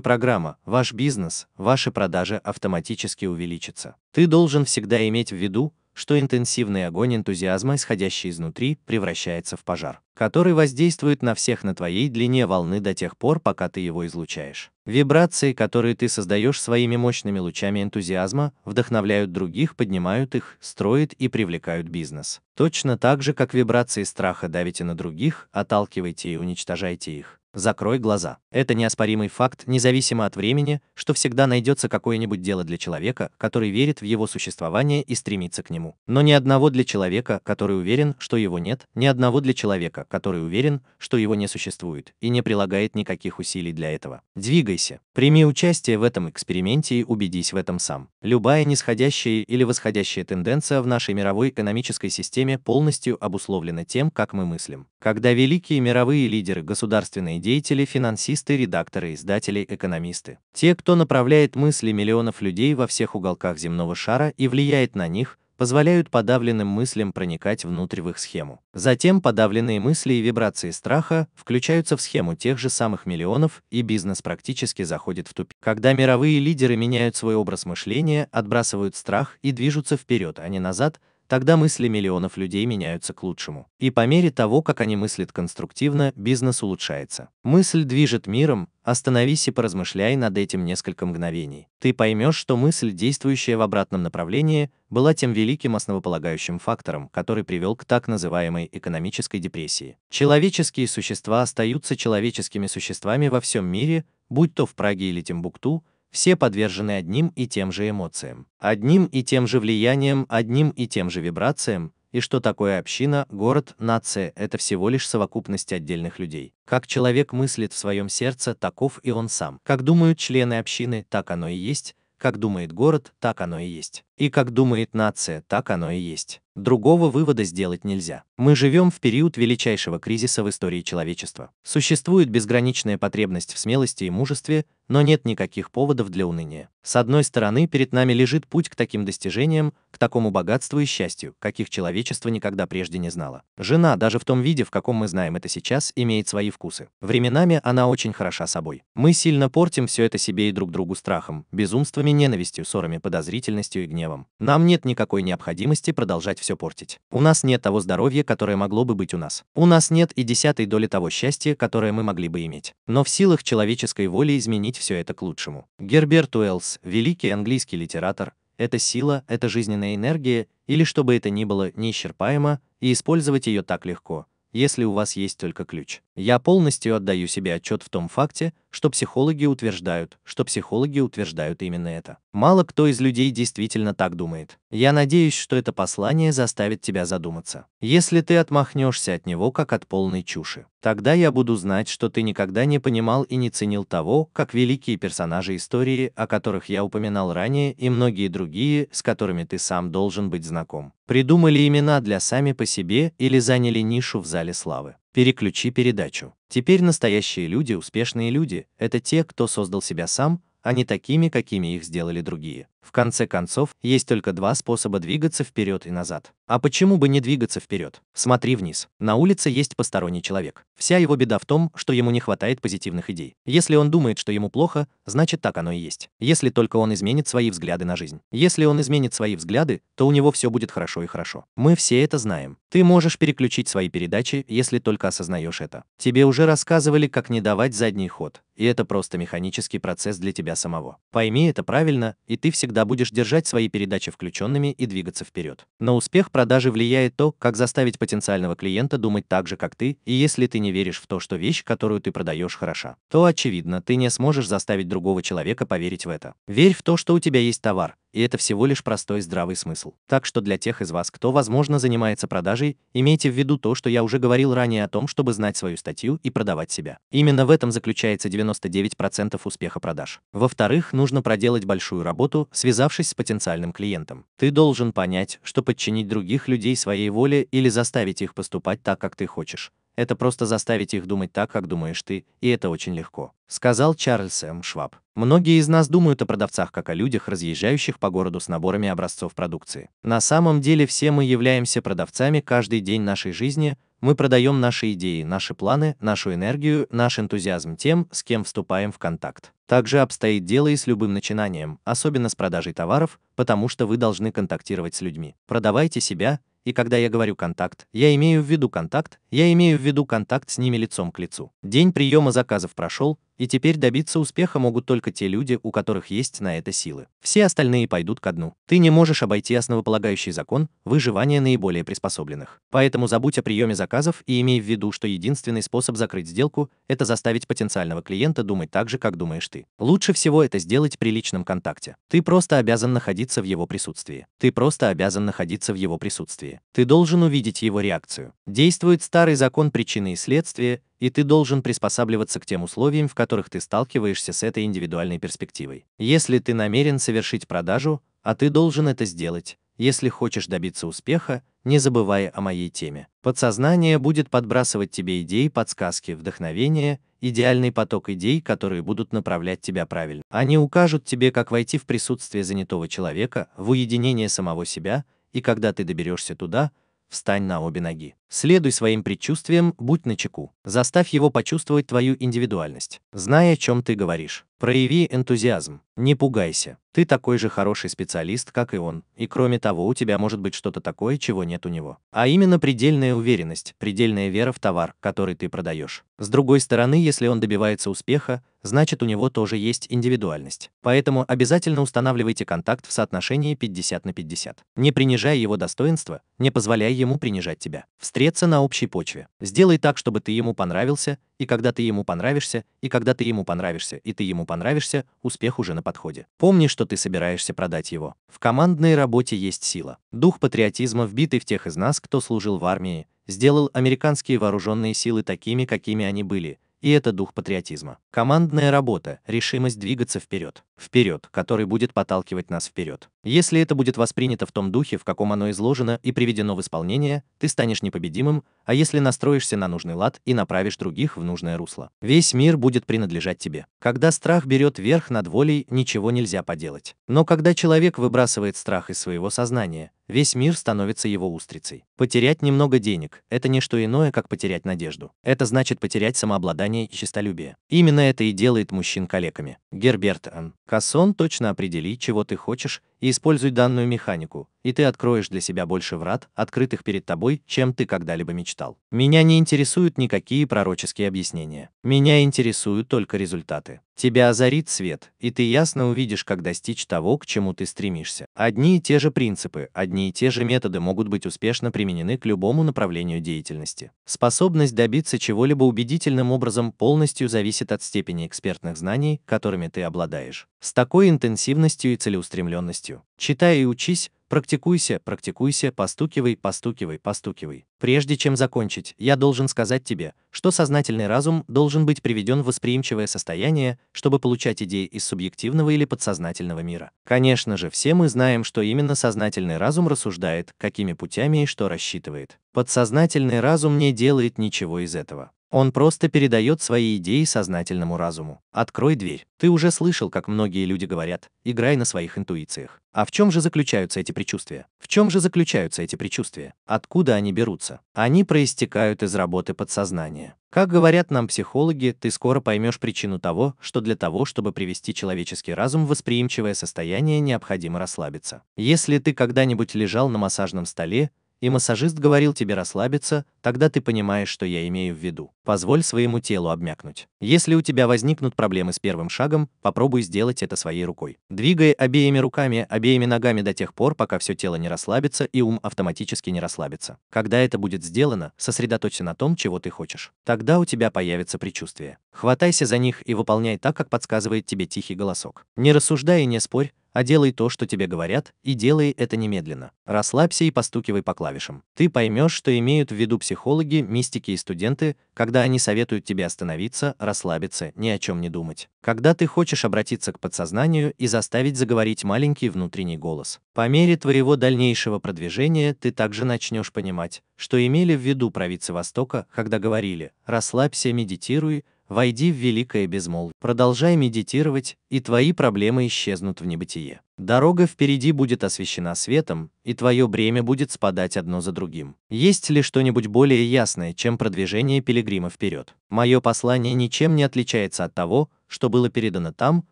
программа, ваш бизнес, ваши продажи автоматически увеличатся. Ты должен всегда иметь в виду, что интенсивный огонь энтузиазма, исходящий изнутри, превращается в пожар который воздействует на всех на твоей длине волны до тех пор, пока ты его излучаешь. Вибрации, которые ты создаешь своими мощными лучами энтузиазма, вдохновляют других, поднимают их, строят и привлекают бизнес. Точно так же, как вибрации страха давите на других, отталкивайте и уничтожайте их. Закрой глаза. Это неоспоримый факт, независимо от времени, что всегда найдется какое-нибудь дело для человека, который верит в его существование и стремится к нему. Но ни одного для человека, который уверен, что его нет, ни одного для человека, который уверен, что его не существует и не прилагает никаких усилий для этого. Двигайся, прими участие в этом эксперименте и убедись в этом сам. Любая нисходящая или восходящая тенденция в нашей мировой экономической системе полностью обусловлена тем, как мы мыслим. Когда великие мировые лидеры, государственные деятели, финансисты, редакторы, издатели, экономисты, те, кто направляет мысли миллионов людей во всех уголках земного шара и влияет на них, позволяют подавленным мыслям проникать внутрь в их схему. Затем подавленные мысли и вибрации страха включаются в схему тех же самых миллионов, и бизнес практически заходит в тупик. Когда мировые лидеры меняют свой образ мышления, отбрасывают страх и движутся вперед, а не назад, тогда мысли миллионов людей меняются к лучшему. И по мере того, как они мыслят конструктивно, бизнес улучшается. Мысль движет миром, остановись и поразмышляй над этим несколько мгновений. Ты поймешь, что мысль, действующая в обратном направлении, была тем великим основополагающим фактором, который привел к так называемой экономической депрессии. Человеческие существа остаются человеческими существами во всем мире, будь то в Праге или Тимбукту, все подвержены одним и тем же эмоциям, одним и тем же влияниям, одним и тем же вибрациям, и что такое община, город, нация – это всего лишь совокупность отдельных людей. Как человек мыслит в своем сердце, таков и он сам. Как думают члены общины, так оно и есть, как думает город, так оно и есть. И как думает нация, так оно и есть. Другого вывода сделать нельзя. Мы живем в период величайшего кризиса в истории человечества. Существует безграничная потребность в смелости и мужестве, но нет никаких поводов для уныния. С одной стороны, перед нами лежит путь к таким достижениям, к такому богатству и счастью, каких человечество никогда прежде не знало. Жена, даже в том виде, в каком мы знаем это сейчас, имеет свои вкусы. Временами она очень хороша собой. Мы сильно портим все это себе и друг другу страхом, безумствами, ненавистью, ссорами, подозрительностью и гневом гневом. Нам нет никакой необходимости продолжать все портить. У нас нет того здоровья, которое могло бы быть у нас. У нас нет и десятой доли того счастья, которое мы могли бы иметь. Но в силах человеческой воли изменить все это к лучшему. Герберт Уэллс, великий английский литератор, это сила, это жизненная энергия, или что бы это ни было, неисчерпаемо, и использовать ее так легко, если у вас есть только ключ. Я полностью отдаю себе отчет в том факте, что психологи утверждают, что психологи утверждают именно это. Мало кто из людей действительно так думает. Я надеюсь, что это послание заставит тебя задуматься. Если ты отмахнешься от него как от полной чуши, тогда я буду знать, что ты никогда не понимал и не ценил того, как великие персонажи истории, о которых я упоминал ранее, и многие другие, с которыми ты сам должен быть знаком, придумали имена для сами по себе или заняли нишу в зале славы. Переключи передачу. Теперь настоящие люди, успешные люди, это те, кто создал себя сам, а не такими, какими их сделали другие. В конце концов, есть только два способа двигаться вперед и назад. А почему бы не двигаться вперед? Смотри вниз. На улице есть посторонний человек. Вся его беда в том, что ему не хватает позитивных идей. Если он думает, что ему плохо, значит так оно и есть. Если только он изменит свои взгляды на жизнь. Если он изменит свои взгляды, то у него все будет хорошо и хорошо. Мы все это знаем. Ты можешь переключить свои передачи, если только осознаешь это. Тебе уже рассказывали, как не давать задний ход. И это просто механический процесс для тебя самого. Пойми это правильно, и ты всегда всегда будешь держать свои передачи включенными и двигаться вперед. На успех продажи влияет то, как заставить потенциального клиента думать так же, как ты, и если ты не веришь в то, что вещь, которую ты продаешь, хороша, то, очевидно, ты не сможешь заставить другого человека поверить в это. Верь в то, что у тебя есть товар, и это всего лишь простой здравый смысл. Так что для тех из вас, кто, возможно, занимается продажей, имейте в виду то, что я уже говорил ранее о том, чтобы знать свою статью и продавать себя. Именно в этом заключается 99% успеха продаж. Во-вторых, нужно проделать большую работу, связавшись с потенциальным клиентом. Ты должен понять, что подчинить других людей своей воле или заставить их поступать так, как ты хочешь это просто заставить их думать так, как думаешь ты, и это очень легко», — сказал Чарльз М. Шваб. Многие из нас думают о продавцах как о людях, разъезжающих по городу с наборами образцов продукции. На самом деле все мы являемся продавцами каждый день нашей жизни, мы продаем наши идеи, наши планы, нашу энергию, наш энтузиазм тем, с кем вступаем в контакт. Также обстоит дело и с любым начинанием, особенно с продажей товаров, потому что вы должны контактировать с людьми. Продавайте себя, и когда я говорю «контакт», я имею в виду контакт, я имею в виду контакт с ними лицом к лицу. День приема заказов прошел, и теперь добиться успеха могут только те люди, у которых есть на это силы. Все остальные пойдут ко дну. Ты не можешь обойти основополагающий закон выживания наиболее приспособленных. Поэтому забудь о приеме заказов и имей в виду, что единственный способ закрыть сделку – это заставить потенциального клиента думать так же, как думаешь ты. Лучше всего это сделать при личном контакте. Ты просто обязан находиться в его присутствии. Ты просто обязан находиться в его присутствии ты должен увидеть его реакцию. Действует старый закон причины и следствия, и ты должен приспосабливаться к тем условиям, в которых ты сталкиваешься с этой индивидуальной перспективой. Если ты намерен совершить продажу, а ты должен это сделать, если хочешь добиться успеха, не забывая о моей теме. Подсознание будет подбрасывать тебе идеи, подсказки, вдохновение, идеальный поток идей, которые будут направлять тебя правильно. Они укажут тебе, как войти в присутствие занятого человека, в уединение самого себя, и когда ты доберешься туда, встань на обе ноги. Следуй своим предчувствиям, будь начеку. Заставь его почувствовать твою индивидуальность. зная, о чем ты говоришь. Прояви энтузиазм. Не пугайся. Ты такой же хороший специалист, как и он. И кроме того, у тебя может быть что-то такое, чего нет у него. А именно предельная уверенность, предельная вера в товар, который ты продаешь. С другой стороны, если он добивается успеха, значит у него тоже есть индивидуальность. Поэтому обязательно устанавливайте контакт в соотношении 50 на 50. Не принижая его достоинства, не позволяя ему принижать тебя. Встреться на общей почве. Сделай так, чтобы ты ему понравился, и когда ты ему понравишься, и когда ты ему понравишься, и ты ему понравишься, успех уже на подходе. Помни, что ты собираешься продать его. В командной работе есть сила. Дух патриотизма вбитый в тех из нас, кто служил в армии, сделал американские вооруженные силы такими, какими они были – и это дух патриотизма. Командная работа, решимость двигаться вперед. Вперед, который будет подталкивать нас вперед. Если это будет воспринято в том духе, в каком оно изложено и приведено в исполнение, ты станешь непобедимым, а если настроишься на нужный лад и направишь других в нужное русло, весь мир будет принадлежать тебе. Когда страх берет верх над волей, ничего нельзя поделать. Но когда человек выбрасывает страх из своего сознания, Весь мир становится его устрицей. Потерять немного денег – это не что иное, как потерять надежду. Это значит потерять самообладание и честолюбие. Именно это и делает мужчин калеками. Герберт Ан. Кассон точно определи, чего ты хочешь, и используй данную механику, и ты откроешь для себя больше врат, открытых перед тобой, чем ты когда-либо мечтал. Меня не интересуют никакие пророческие объяснения. Меня интересуют только результаты. Тебя озарит свет, и ты ясно увидишь, как достичь того, к чему ты стремишься. Одни и те же принципы, одни и те же методы могут быть успешно применены к любому направлению деятельности. Способность добиться чего-либо убедительным образом полностью зависит от степени экспертных знаний, которыми ты обладаешь. С такой интенсивностью и целеустремленностью. Читай и учись, Практикуйся, практикуйся, постукивай, постукивай, постукивай. Прежде чем закончить, я должен сказать тебе, что сознательный разум должен быть приведен в восприимчивое состояние, чтобы получать идеи из субъективного или подсознательного мира. Конечно же, все мы знаем, что именно сознательный разум рассуждает, какими путями и что рассчитывает. Подсознательный разум не делает ничего из этого. Он просто передает свои идеи сознательному разуму. Открой дверь. Ты уже слышал, как многие люди говорят, играй на своих интуициях. А в чем же заключаются эти предчувствия? В чем же заключаются эти предчувствия? Откуда они берутся? Они проистекают из работы подсознания. Как говорят нам психологи, ты скоро поймешь причину того, что для того, чтобы привести человеческий разум в восприимчивое состояние, необходимо расслабиться. Если ты когда-нибудь лежал на массажном столе, и массажист говорил тебе расслабиться, тогда ты понимаешь, что я имею в виду. Позволь своему телу обмякнуть. Если у тебя возникнут проблемы с первым шагом, попробуй сделать это своей рукой. Двигай обеими руками, обеими ногами до тех пор, пока все тело не расслабится и ум автоматически не расслабится. Когда это будет сделано, сосредоточься на том, чего ты хочешь. Тогда у тебя появится предчувствие. Хватайся за них и выполняй так, как подсказывает тебе тихий голосок. Не рассуждай и не спорь, а делай то, что тебе говорят, и делай это немедленно. Расслабься и постукивай по клавишам. Ты поймешь, что имеют в виду психологи, мистики и студенты, когда они советуют тебе остановиться, расслабиться, ни о чем не думать. Когда ты хочешь обратиться к подсознанию и заставить заговорить маленький внутренний голос. По мере твоего дальнейшего продвижения ты также начнешь понимать, что имели в виду провидцы Востока, когда говорили «расслабься, медитируй», войди в великое безмолв, продолжай медитировать, и твои проблемы исчезнут в небытие. Дорога впереди будет освещена светом, и твое бремя будет спадать одно за другим. Есть ли что-нибудь более ясное, чем продвижение пилигрима вперед? Мое послание ничем не отличается от того, что было передано там,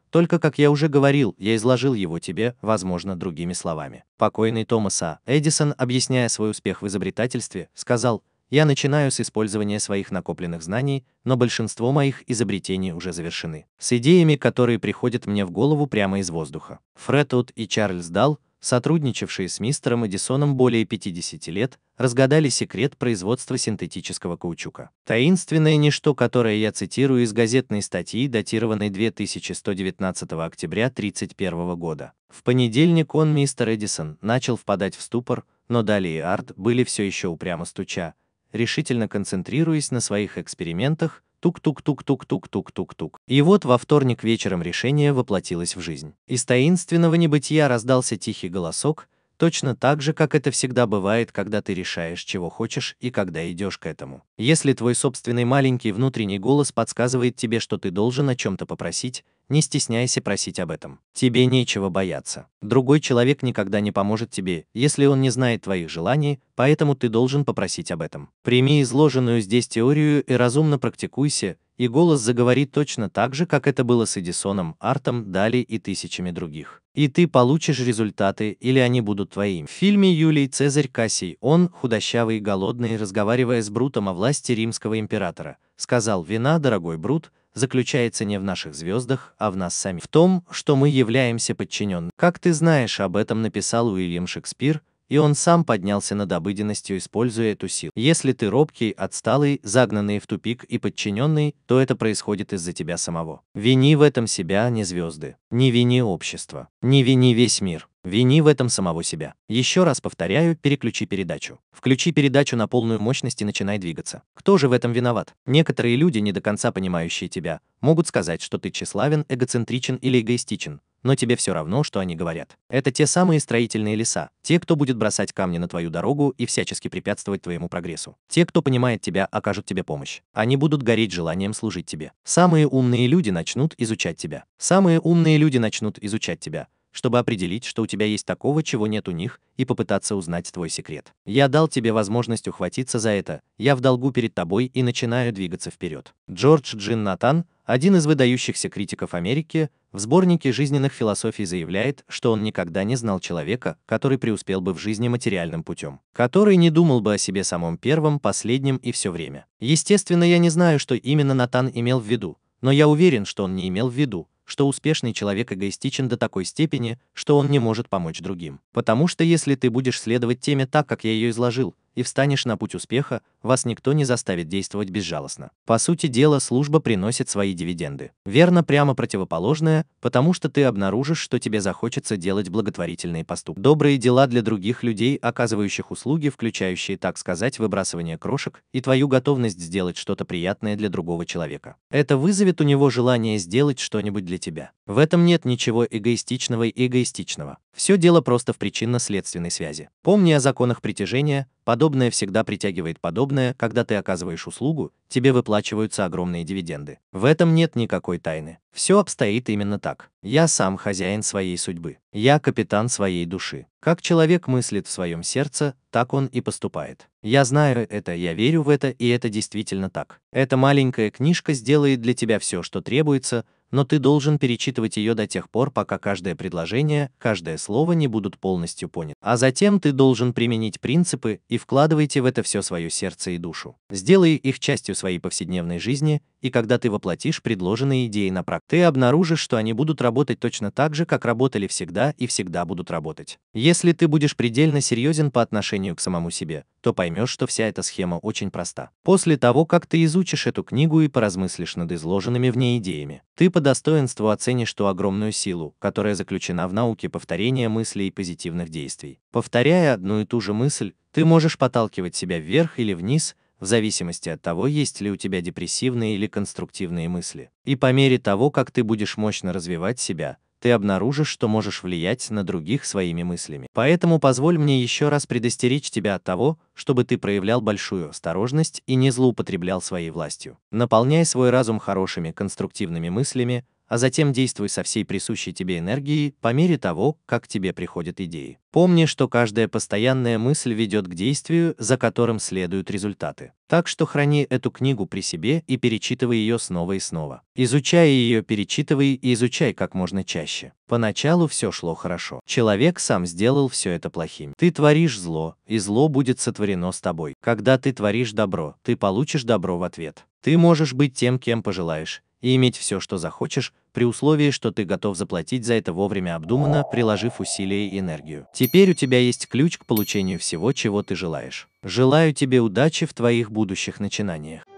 только, как я уже говорил, я изложил его тебе, возможно, другими словами. Покойный Томаса Эдисон, объясняя свой успех в изобретательстве, сказал, я начинаю с использования своих накопленных знаний, но большинство моих изобретений уже завершены. С идеями, которые приходят мне в голову прямо из воздуха. Фред Фредуд и Чарльз Дал, сотрудничавшие с мистером Эдисоном более 50 лет, разгадали секрет производства синтетического каучука. Таинственное ничто, которое я цитирую из газетной статьи, датированной 2119 октября 1931 года. В понедельник он, мистер Эдисон, начал впадать в ступор, но далее и Арт были все еще упрямо стуча, решительно концентрируясь на своих экспериментах, тук-тук-тук-тук-тук-тук-тук-тук. И вот во вторник вечером решение воплотилось в жизнь. Из таинственного небытия раздался тихий голосок, Точно так же, как это всегда бывает, когда ты решаешь, чего хочешь и когда идешь к этому. Если твой собственный маленький внутренний голос подсказывает тебе, что ты должен о чем-то попросить, не стесняйся просить об этом. Тебе нечего бояться. Другой человек никогда не поможет тебе, если он не знает твоих желаний, поэтому ты должен попросить об этом. Прими изложенную здесь теорию и разумно практикуйся, и голос заговорит точно так же, как это было с Эдисоном, Артом, Дали и тысячами других. И ты получишь результаты, или они будут твоими. В фильме Юлий Цезарь Кассий он, худощавый и голодный, разговаривая с Брутом о власти римского императора, сказал «Вина, дорогой Брут, заключается не в наших звездах, а в нас самих. В том, что мы являемся подчиненными. Как ты знаешь, об этом написал Уильям Шекспир, и он сам поднялся над обыденностью, используя эту силу. Если ты робкий, отсталый, загнанный в тупик и подчиненный, то это происходит из-за тебя самого. Вини в этом себя, а не звезды. Не вини общество. Не вини весь мир. Вини в этом самого себя. Еще раз повторяю, переключи передачу. Включи передачу на полную мощность и начинай двигаться. Кто же в этом виноват? Некоторые люди, не до конца понимающие тебя, могут сказать, что ты тщеславен, эгоцентричен или эгоистичен, но тебе все равно, что они говорят. Это те самые строительные леса, те, кто будет бросать камни на твою дорогу и всячески препятствовать твоему прогрессу. Те, кто понимает тебя, окажут тебе помощь. Они будут гореть желанием служить тебе. Самые умные люди начнут изучать тебя. Самые умные люди начнут изучать тебя чтобы определить, что у тебя есть такого, чего нет у них, и попытаться узнать твой секрет. Я дал тебе возможность ухватиться за это, я в долгу перед тобой и начинаю двигаться вперед. Джордж Джин Натан, один из выдающихся критиков Америки в сборнике жизненных философий заявляет, что он никогда не знал человека, который преуспел бы в жизни материальным путем, который не думал бы о себе самом первым, последним и все время. Естественно, я не знаю, что именно Натан имел в виду, но я уверен, что он не имел в виду, что успешный человек эгоистичен до такой степени, что он не может помочь другим. Потому что если ты будешь следовать теме так, как я ее изложил, и встанешь на путь успеха, вас никто не заставит действовать безжалостно. По сути дела, служба приносит свои дивиденды. Верно, прямо противоположное, потому что ты обнаружишь, что тебе захочется делать благотворительные поступки. Добрые дела для других людей, оказывающих услуги, включающие, так сказать, выбрасывание крошек и твою готовность сделать что-то приятное для другого человека. Это вызовет у него желание сделать что-нибудь для тебя. В этом нет ничего эгоистичного и эгоистичного. Все дело просто в причинно-следственной связи. Помни о законах притяжения, подобное всегда притягивает подобное, когда ты оказываешь услугу, тебе выплачиваются огромные дивиденды. В этом нет никакой тайны. Все обстоит именно так. Я сам хозяин своей судьбы. Я капитан своей души. Как человек мыслит в своем сердце, так он и поступает. Я знаю это, я верю в это, и это действительно так. Эта маленькая книжка сделает для тебя все, что требуется, но ты должен перечитывать ее до тех пор, пока каждое предложение, каждое слово не будут полностью поняты. А затем ты должен применить принципы и вкладывайте в это все свое сердце и душу. Сделай их частью своей повседневной жизни, и когда ты воплотишь предложенные идеи на практике, ты обнаружишь, что они будут работать точно так же, как работали всегда и всегда будут работать. Если ты будешь предельно серьезен по отношению к самому себе, то поймешь, что вся эта схема очень проста. После того, как ты изучишь эту книгу и поразмыслишь над изложенными в ней идеями, ты по достоинству оценишь ту огромную силу, которая заключена в науке повторения мыслей и позитивных действий. Повторяя одну и ту же мысль, ты можешь подталкивать себя вверх или вниз, в зависимости от того, есть ли у тебя депрессивные или конструктивные мысли. И по мере того, как ты будешь мощно развивать себя, ты обнаружишь, что можешь влиять на других своими мыслями. Поэтому позволь мне еще раз предостеречь тебя от того, чтобы ты проявлял большую осторожность и не злоупотреблял своей властью. Наполняй свой разум хорошими конструктивными мыслями, а затем действуй со всей присущей тебе энергией по мере того, как тебе приходят идеи. Помни, что каждая постоянная мысль ведет к действию, за которым следуют результаты. Так что храни эту книгу при себе и перечитывай ее снова и снова. Изучай ее, перечитывай и изучай как можно чаще. Поначалу все шло хорошо. Человек сам сделал все это плохим. Ты творишь зло, и зло будет сотворено с тобой. Когда ты творишь добро, ты получишь добро в ответ. Ты можешь быть тем, кем пожелаешь, и иметь все, что захочешь, при условии, что ты готов заплатить за это вовремя обдуманно, приложив усилия и энергию. Теперь у тебя есть ключ к получению всего, чего ты желаешь. Желаю тебе удачи в твоих будущих начинаниях.